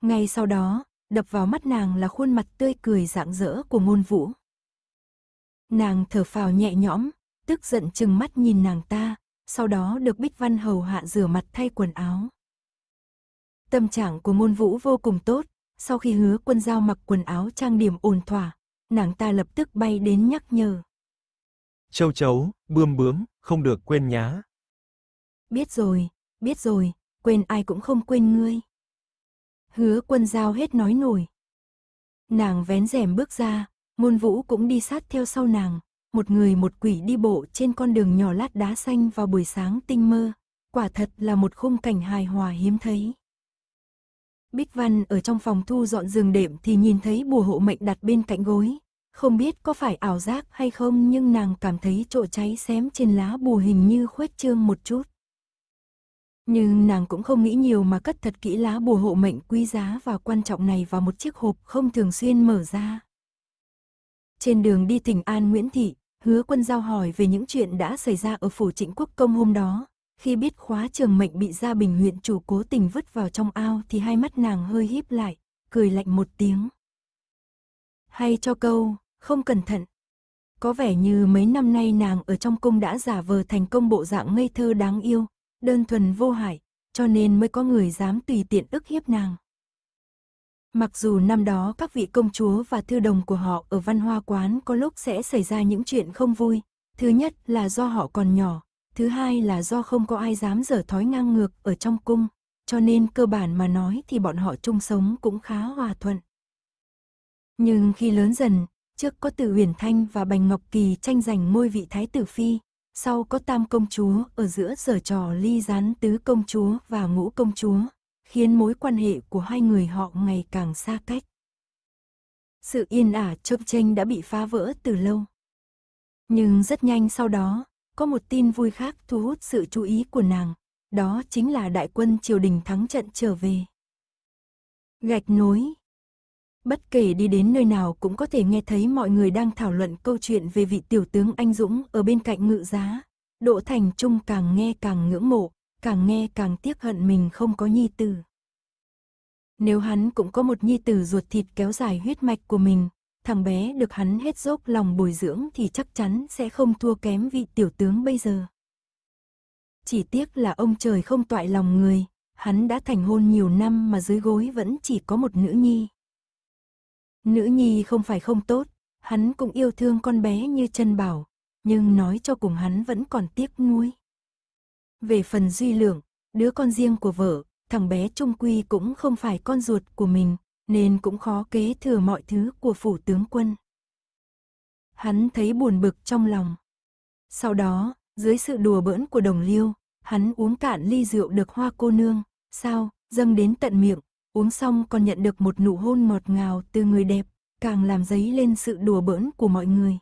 Ngay sau đó, đập vào mắt nàng là khuôn mặt tươi cười rạng rỡ của ngôn vũ. Nàng thở phào nhẹ nhõm, tức giận chừng mắt nhìn nàng ta, sau đó được Bích Văn hầu hạ rửa mặt thay quần áo. Tâm trạng của môn vũ vô cùng tốt, sau khi hứa quân giao mặc quần áo trang điểm ổn thỏa, nàng ta lập tức bay đến nhắc nhở. Châu chấu, bươm bướm, không được quên nhá. Biết rồi, biết rồi, quên ai cũng không quên ngươi. Hứa quân giao hết nói nổi. Nàng vén rèm bước ra, môn vũ cũng đi sát theo sau nàng, một người một quỷ đi bộ trên con đường nhỏ lát đá xanh vào buổi sáng tinh mơ, quả thật là một khung cảnh hài hòa hiếm thấy. Bích Văn ở trong phòng thu dọn giường đệm thì nhìn thấy bùa hộ mệnh đặt bên cạnh gối. Không biết có phải ảo giác hay không nhưng nàng cảm thấy chỗ cháy xém trên lá bùa hình như khuếch trương một chút. Nhưng nàng cũng không nghĩ nhiều mà cất thật kỹ lá bùa hộ mệnh quý giá và quan trọng này vào một chiếc hộp không thường xuyên mở ra. Trên đường đi tỉnh An Nguyễn Thị, Hứa quân giao hỏi về những chuyện đã xảy ra ở phủ trịnh quốc công hôm đó. Khi biết khóa trường mệnh bị gia bình huyện chủ cố tình vứt vào trong ao thì hai mắt nàng hơi híp lại, cười lạnh một tiếng. Hay cho câu, không cẩn thận. Có vẻ như mấy năm nay nàng ở trong cung đã giả vờ thành công bộ dạng ngây thơ đáng yêu, đơn thuần vô hại, cho nên mới có người dám tùy tiện ức hiếp nàng. Mặc dù năm đó các vị công chúa và thư đồng của họ ở văn hoa quán có lúc sẽ xảy ra những chuyện không vui, thứ nhất là do họ còn nhỏ, thứ hai là do không có ai dám dở thói ngang ngược ở trong cung, cho nên cơ bản mà nói thì bọn họ chung sống cũng khá hòa thuận. Nhưng khi lớn dần, trước có Từ Huyền Thanh và Bành Ngọc Kỳ tranh giành ngôi vị thái tử phi, sau có tam công chúa ở giữa giở trò ly gián tứ công chúa và ngũ công chúa, khiến mối quan hệ của hai người họ ngày càng xa cách. Sự yên ả châm tranh đã bị phá vỡ từ lâu. Nhưng rất nhanh sau đó, có một tin vui khác thu hút sự chú ý của nàng, đó chính là đại quân triều đình thắng trận trở về. Gạch nối Bất kể đi đến nơi nào cũng có thể nghe thấy mọi người đang thảo luận câu chuyện về vị tiểu tướng anh Dũng ở bên cạnh ngự giá. Đỗ Thành Trung càng nghe càng ngưỡng mộ, càng nghe càng tiếc hận mình không có nhi tử. Nếu hắn cũng có một nhi tử ruột thịt kéo dài huyết mạch của mình, thằng bé được hắn hết dốc lòng bồi dưỡng thì chắc chắn sẽ không thua kém vị tiểu tướng bây giờ. Chỉ tiếc là ông trời không toại lòng người, hắn đã thành hôn nhiều năm mà dưới gối vẫn chỉ có một nữ nhi. Nữ nhi không phải không tốt, hắn cũng yêu thương con bé như chân bảo, nhưng nói cho cùng hắn vẫn còn tiếc nuối. Về phần Duy Lượng, đứa con riêng của vợ, thằng bé Trung Quy cũng không phải con ruột của mình, nên cũng khó kế thừa mọi thứ của phủ tướng quân. Hắn thấy buồn bực trong lòng. Sau đó, dưới sự đùa bỡn của đồng liêu, hắn uống cạn ly rượu được hoa cô nương, sao, dâng đến tận miệng, uống xong còn nhận được một nụ hôn ngọt ngào từ người đẹp, càng làm dấy lên sự đùa bỡn của mọi người.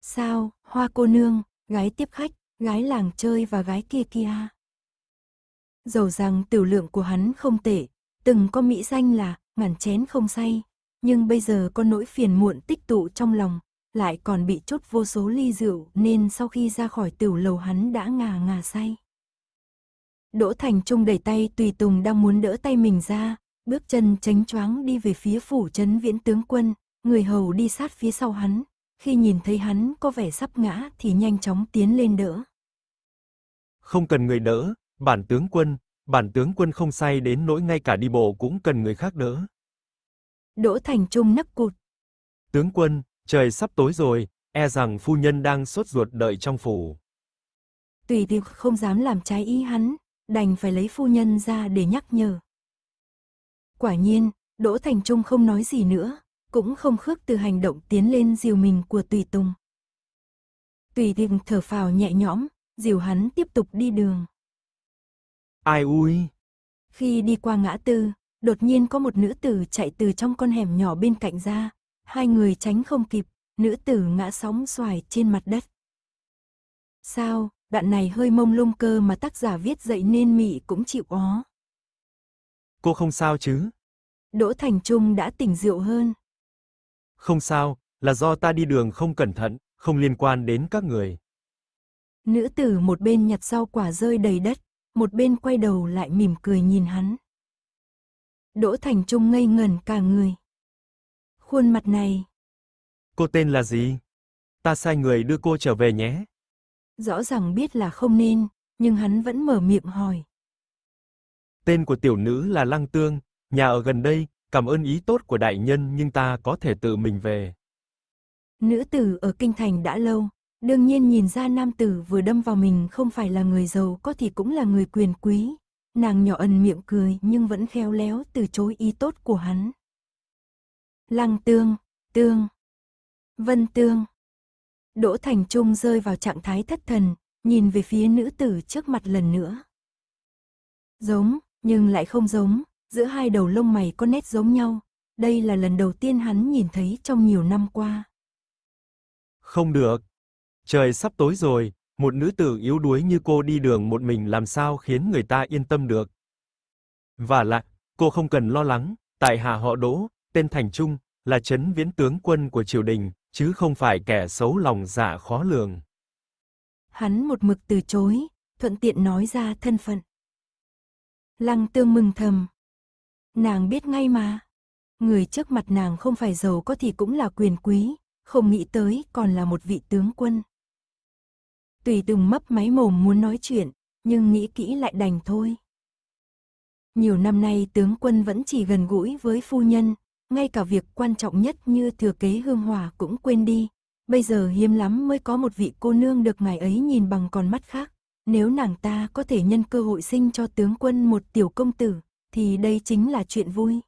Sao, hoa cô nương, gái tiếp khách, gái làng chơi và gái kia kia. Dầu rằng tiểu lượng của hắn không tệ, từng có mỹ danh là ngàn chén không say, nhưng bây giờ có nỗi phiền muộn tích tụ trong lòng, lại còn bị chốt vô số ly rượu nên sau khi ra khỏi tiểu lầu hắn đã ngà ngà say. Đỗ Thành Trung đẩy tay tùy tùng đang muốn đỡ tay mình ra, bước chân tránh choáng đi về phía phủ trấn viễn tướng quân, người hầu đi sát phía sau hắn, khi nhìn thấy hắn có vẻ sắp ngã thì nhanh chóng tiến lên đỡ không cần người đỡ, bản tướng quân, bản tướng quân không say đến nỗi ngay cả đi bộ cũng cần người khác đỡ. Đỗ Thành Trung nấc cụt. Tướng quân, trời sắp tối rồi, e rằng phu nhân đang sốt ruột đợi trong phủ. Tùy tiệc không dám làm trái ý hắn, đành phải lấy phu nhân ra để nhắc nhở. Quả nhiên, Đỗ Thành Trung không nói gì nữa, cũng không khước từ hành động tiến lên diều mình của Tùy Tùng. Tùy tiệc thở phào nhẹ nhõm, dìu hắn tiếp tục đi đường. Ai ui! Khi đi qua ngã tư, đột nhiên có một nữ tử chạy từ trong con hẻm nhỏ bên cạnh ra, hai người tránh không kịp, nữ tử ngã sóng xoài trên mặt đất. Sao, đoạn này hơi mông lung cơ mà tác giả viết dậy nên mị cũng chịu ó. Cô không sao chứ? Đỗ Thành Trung đã tỉnh rượu hơn. Không sao, là do ta đi đường không cẩn thận, không liên quan đến các người. Nữ tử một bên nhặt rau quả rơi đầy đất, một bên quay đầu lại mỉm cười nhìn hắn. Đỗ Thành Trung ngây ngẩn cả người. Khuôn mặt này. Cô tên là gì? Ta sai người đưa cô trở về nhé. Rõ ràng biết là không nên, nhưng hắn vẫn mở miệng hỏi. Tên của tiểu nữ là Lăng Tương, nhà ở gần đây, cảm ơn ý tốt của đại nhân nhưng ta có thể tự mình về. Nữ tử ở kinh thành đã lâu, Đương nhiên nhìn ra nam tử vừa đâm vào mình không phải là người giàu có thì cũng là người quyền quý. Nàng nhỏ ẩn miệng cười nhưng vẫn khéo léo từ chối ý tốt của hắn. Lăng tương, tương, vân tương. Đỗ Thành Trung rơi vào trạng thái thất thần, nhìn về phía nữ tử trước mặt lần nữa. Giống, nhưng lại không giống, giữa hai đầu lông mày có nét giống nhau. Đây là lần đầu tiên hắn nhìn thấy trong nhiều năm qua. Không được. Trời sắp tối rồi, một nữ tử yếu đuối như cô đi đường một mình làm sao khiến người ta yên tâm được. Và lại, cô không cần lo lắng, tại hạ họ Đỗ, tên Thành Trung, là chấn viễn tướng quân của triều đình, chứ không phải kẻ xấu lòng giả khó lường. Hắn một mực từ chối, thuận tiện nói ra thân phận. Lăng Tương mừng thầm. Nàng biết ngay mà, người trước mặt nàng không phải giàu có thì cũng là quyền quý, không nghĩ tới còn là một vị tướng quân. Tùy từng mấp máy mồm muốn nói chuyện, nhưng nghĩ kỹ lại đành thôi. Nhiều năm nay tướng quân vẫn chỉ gần gũi với phu nhân, ngay cả việc quan trọng nhất như thừa kế hương hòa cũng quên đi. Bây giờ hiếm lắm mới có một vị cô nương được ngài ấy nhìn bằng con mắt khác. Nếu nàng ta có thể nhân cơ hội sinh cho tướng quân một tiểu công tử, thì đây chính là chuyện vui.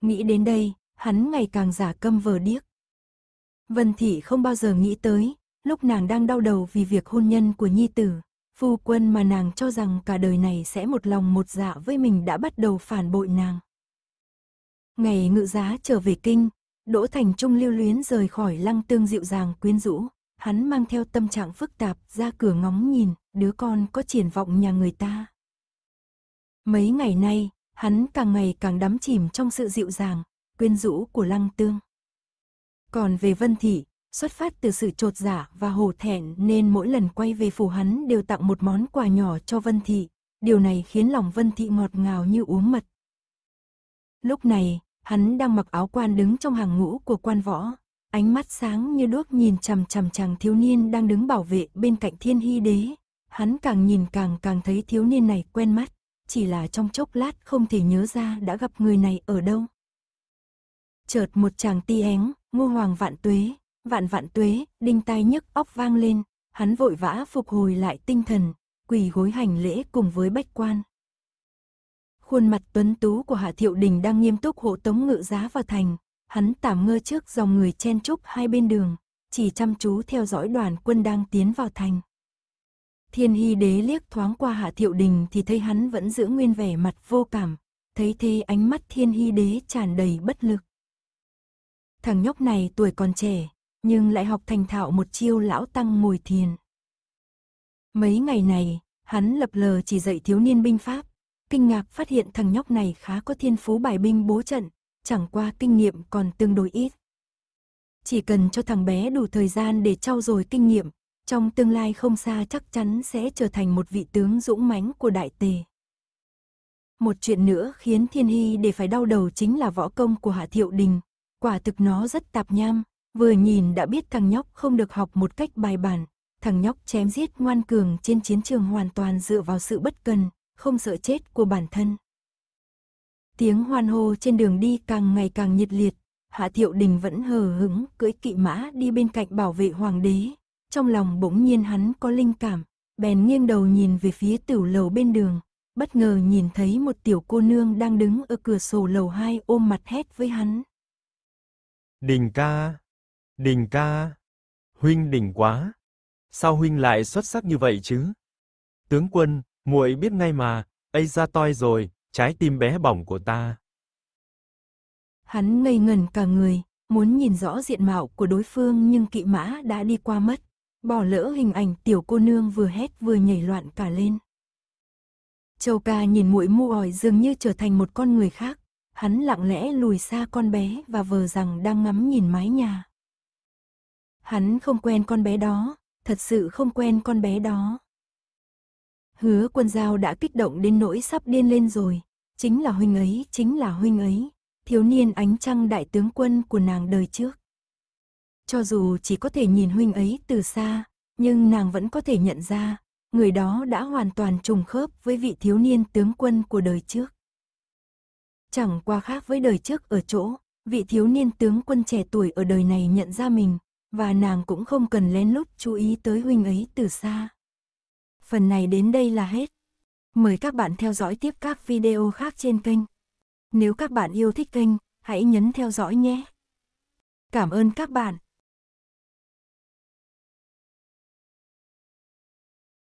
Nghĩ đến đây, hắn ngày càng giả câm vờ điếc. Vân Thị không bao giờ nghĩ tới, lúc nàng đang đau đầu vì việc hôn nhân của nhi tử, phu quân mà nàng cho rằng cả đời này sẽ một lòng một dạ với mình đã bắt đầu phản bội nàng. Ngày ngự giá trở về kinh, Đỗ Thành Trung lưu luyến rời khỏi lăng tương dịu dàng quyến rũ, hắn mang theo tâm trạng phức tạp ra cửa ngóng nhìn, đứa con có triển vọng nhà người ta. Mấy ngày nay, hắn càng ngày càng đắm chìm trong sự dịu dàng, quyến rũ của lăng tương. Còn về Vân Thị, xuất phát từ sự trột giả dạ và hổ thẹn nên mỗi lần quay về phủ hắn đều tặng một món quà nhỏ cho Vân Thị, điều này khiến lòng Vân Thị ngọt ngào như uống mật. Lúc này, hắn đang mặc áo quan đứng trong hàng ngũ của quan võ, ánh mắt sáng như đuốc nhìn chằm chằm chàng thiếu niên đang đứng bảo vệ bên cạnh thiên hy đế. Hắn càng nhìn càng càng thấy thiếu niên này quen mắt, chỉ là trong chốc lát không thể nhớ ra đã gặp người này ở đâu. Chợt một chàng ti hén, ngô hoàng vạn tuế, vạn vạn tuế, đinh tai nhức óc vang lên, hắn vội vã phục hồi lại tinh thần, quỳ gối hành lễ cùng với bách quan. Khuôn mặt tuấn tú của Hạ Thiệu Đình đang nghiêm túc hộ tống ngự giá vào thành, hắn tạm ngơ trước dòng người chen chúc hai bên đường, chỉ chăm chú theo dõi đoàn quân đang tiến vào thành. Thiên Hy Đế liếc thoáng qua Hạ Thiệu Đình thì thấy hắn vẫn giữ nguyên vẻ mặt vô cảm, thấy thế ánh mắt Thiên Hy Đế tràn đầy bất lực. Thằng nhóc này tuổi còn trẻ, nhưng lại học thành thạo một chiêu lão tăng mùi thiền. Mấy ngày này, hắn lập lờ chỉ dạy thiếu niên binh pháp, kinh ngạc phát hiện thằng nhóc này khá có thiên phú bài binh bố trận, chẳng qua kinh nghiệm còn tương đối ít. Chỉ cần cho thằng bé đủ thời gian để trau dồi kinh nghiệm, trong tương lai không xa chắc chắn sẽ trở thành một vị tướng dũng mãnh của đại tề. Một chuyện nữa khiến Thiên Hy để phải đau đầu chính là võ công của Hạ Thiệu Đình, quả thực nó rất tạp nham, Vừa nhìn đã biết thằng nhóc không được học một cách bài bản, thằng nhóc chém giết ngoan cường trên chiến trường hoàn toàn dựa vào sự bất cần, không sợ chết của bản thân. Tiếng hoan hô trên đường đi càng ngày càng nhiệt liệt, Hạ Thiệu Đình vẫn hờ hững cưỡi kỵ mã đi bên cạnh bảo vệ hoàng đế. Trong lòng bỗng nhiên hắn có linh cảm, bèn nghiêng đầu nhìn về phía tiểu lầu bên đường, bất ngờ nhìn thấy một tiểu cô nương đang đứng ở cửa sổ lầu hai ôm mặt hét với hắn. Đình ca! Đình ca, huynh đỉnh quá. Sao huynh lại xuất sắc như vậy chứ? Tướng quân, muội biết ngay mà, ấy ra toi rồi, trái tim bé bỏng của ta. Hắn ngây ngẩn cả người, muốn nhìn rõ diện mạo của đối phương nhưng kỵ mã đã đi qua mất, bỏ lỡ hình ảnh tiểu cô nương vừa hét vừa nhảy loạn cả lên. Châu ca nhìn mũi mu ỏi dường như trở thành một con người khác, hắn lặng lẽ lùi xa con bé và vờ rằng đang ngắm nhìn mái nhà. Hắn không quen con bé đó, thật sự không quen con bé đó. Hứa quân giao đã kích động đến nỗi sắp điên lên rồi. Chính là huynh ấy, chính là huynh ấy. Thiếu niên ánh trăng đại tướng quân của nàng đời trước. Cho dù chỉ có thể nhìn huynh ấy từ xa, nhưng nàng vẫn có thể nhận ra, người đó đã hoàn toàn trùng khớp với vị thiếu niên tướng quân của đời trước. Chẳng qua khác với đời trước ở chỗ, vị thiếu niên tướng quân trẻ tuổi ở đời này nhận ra mình, và nàng cũng không cần lén lút chú ý tới huynh ấy từ xa. Phần này đến đây là hết. Mời các bạn theo dõi tiếp các video khác trên kênh. Nếu các bạn yêu thích kênh, hãy nhấn theo dõi nhé. Cảm ơn các bạn.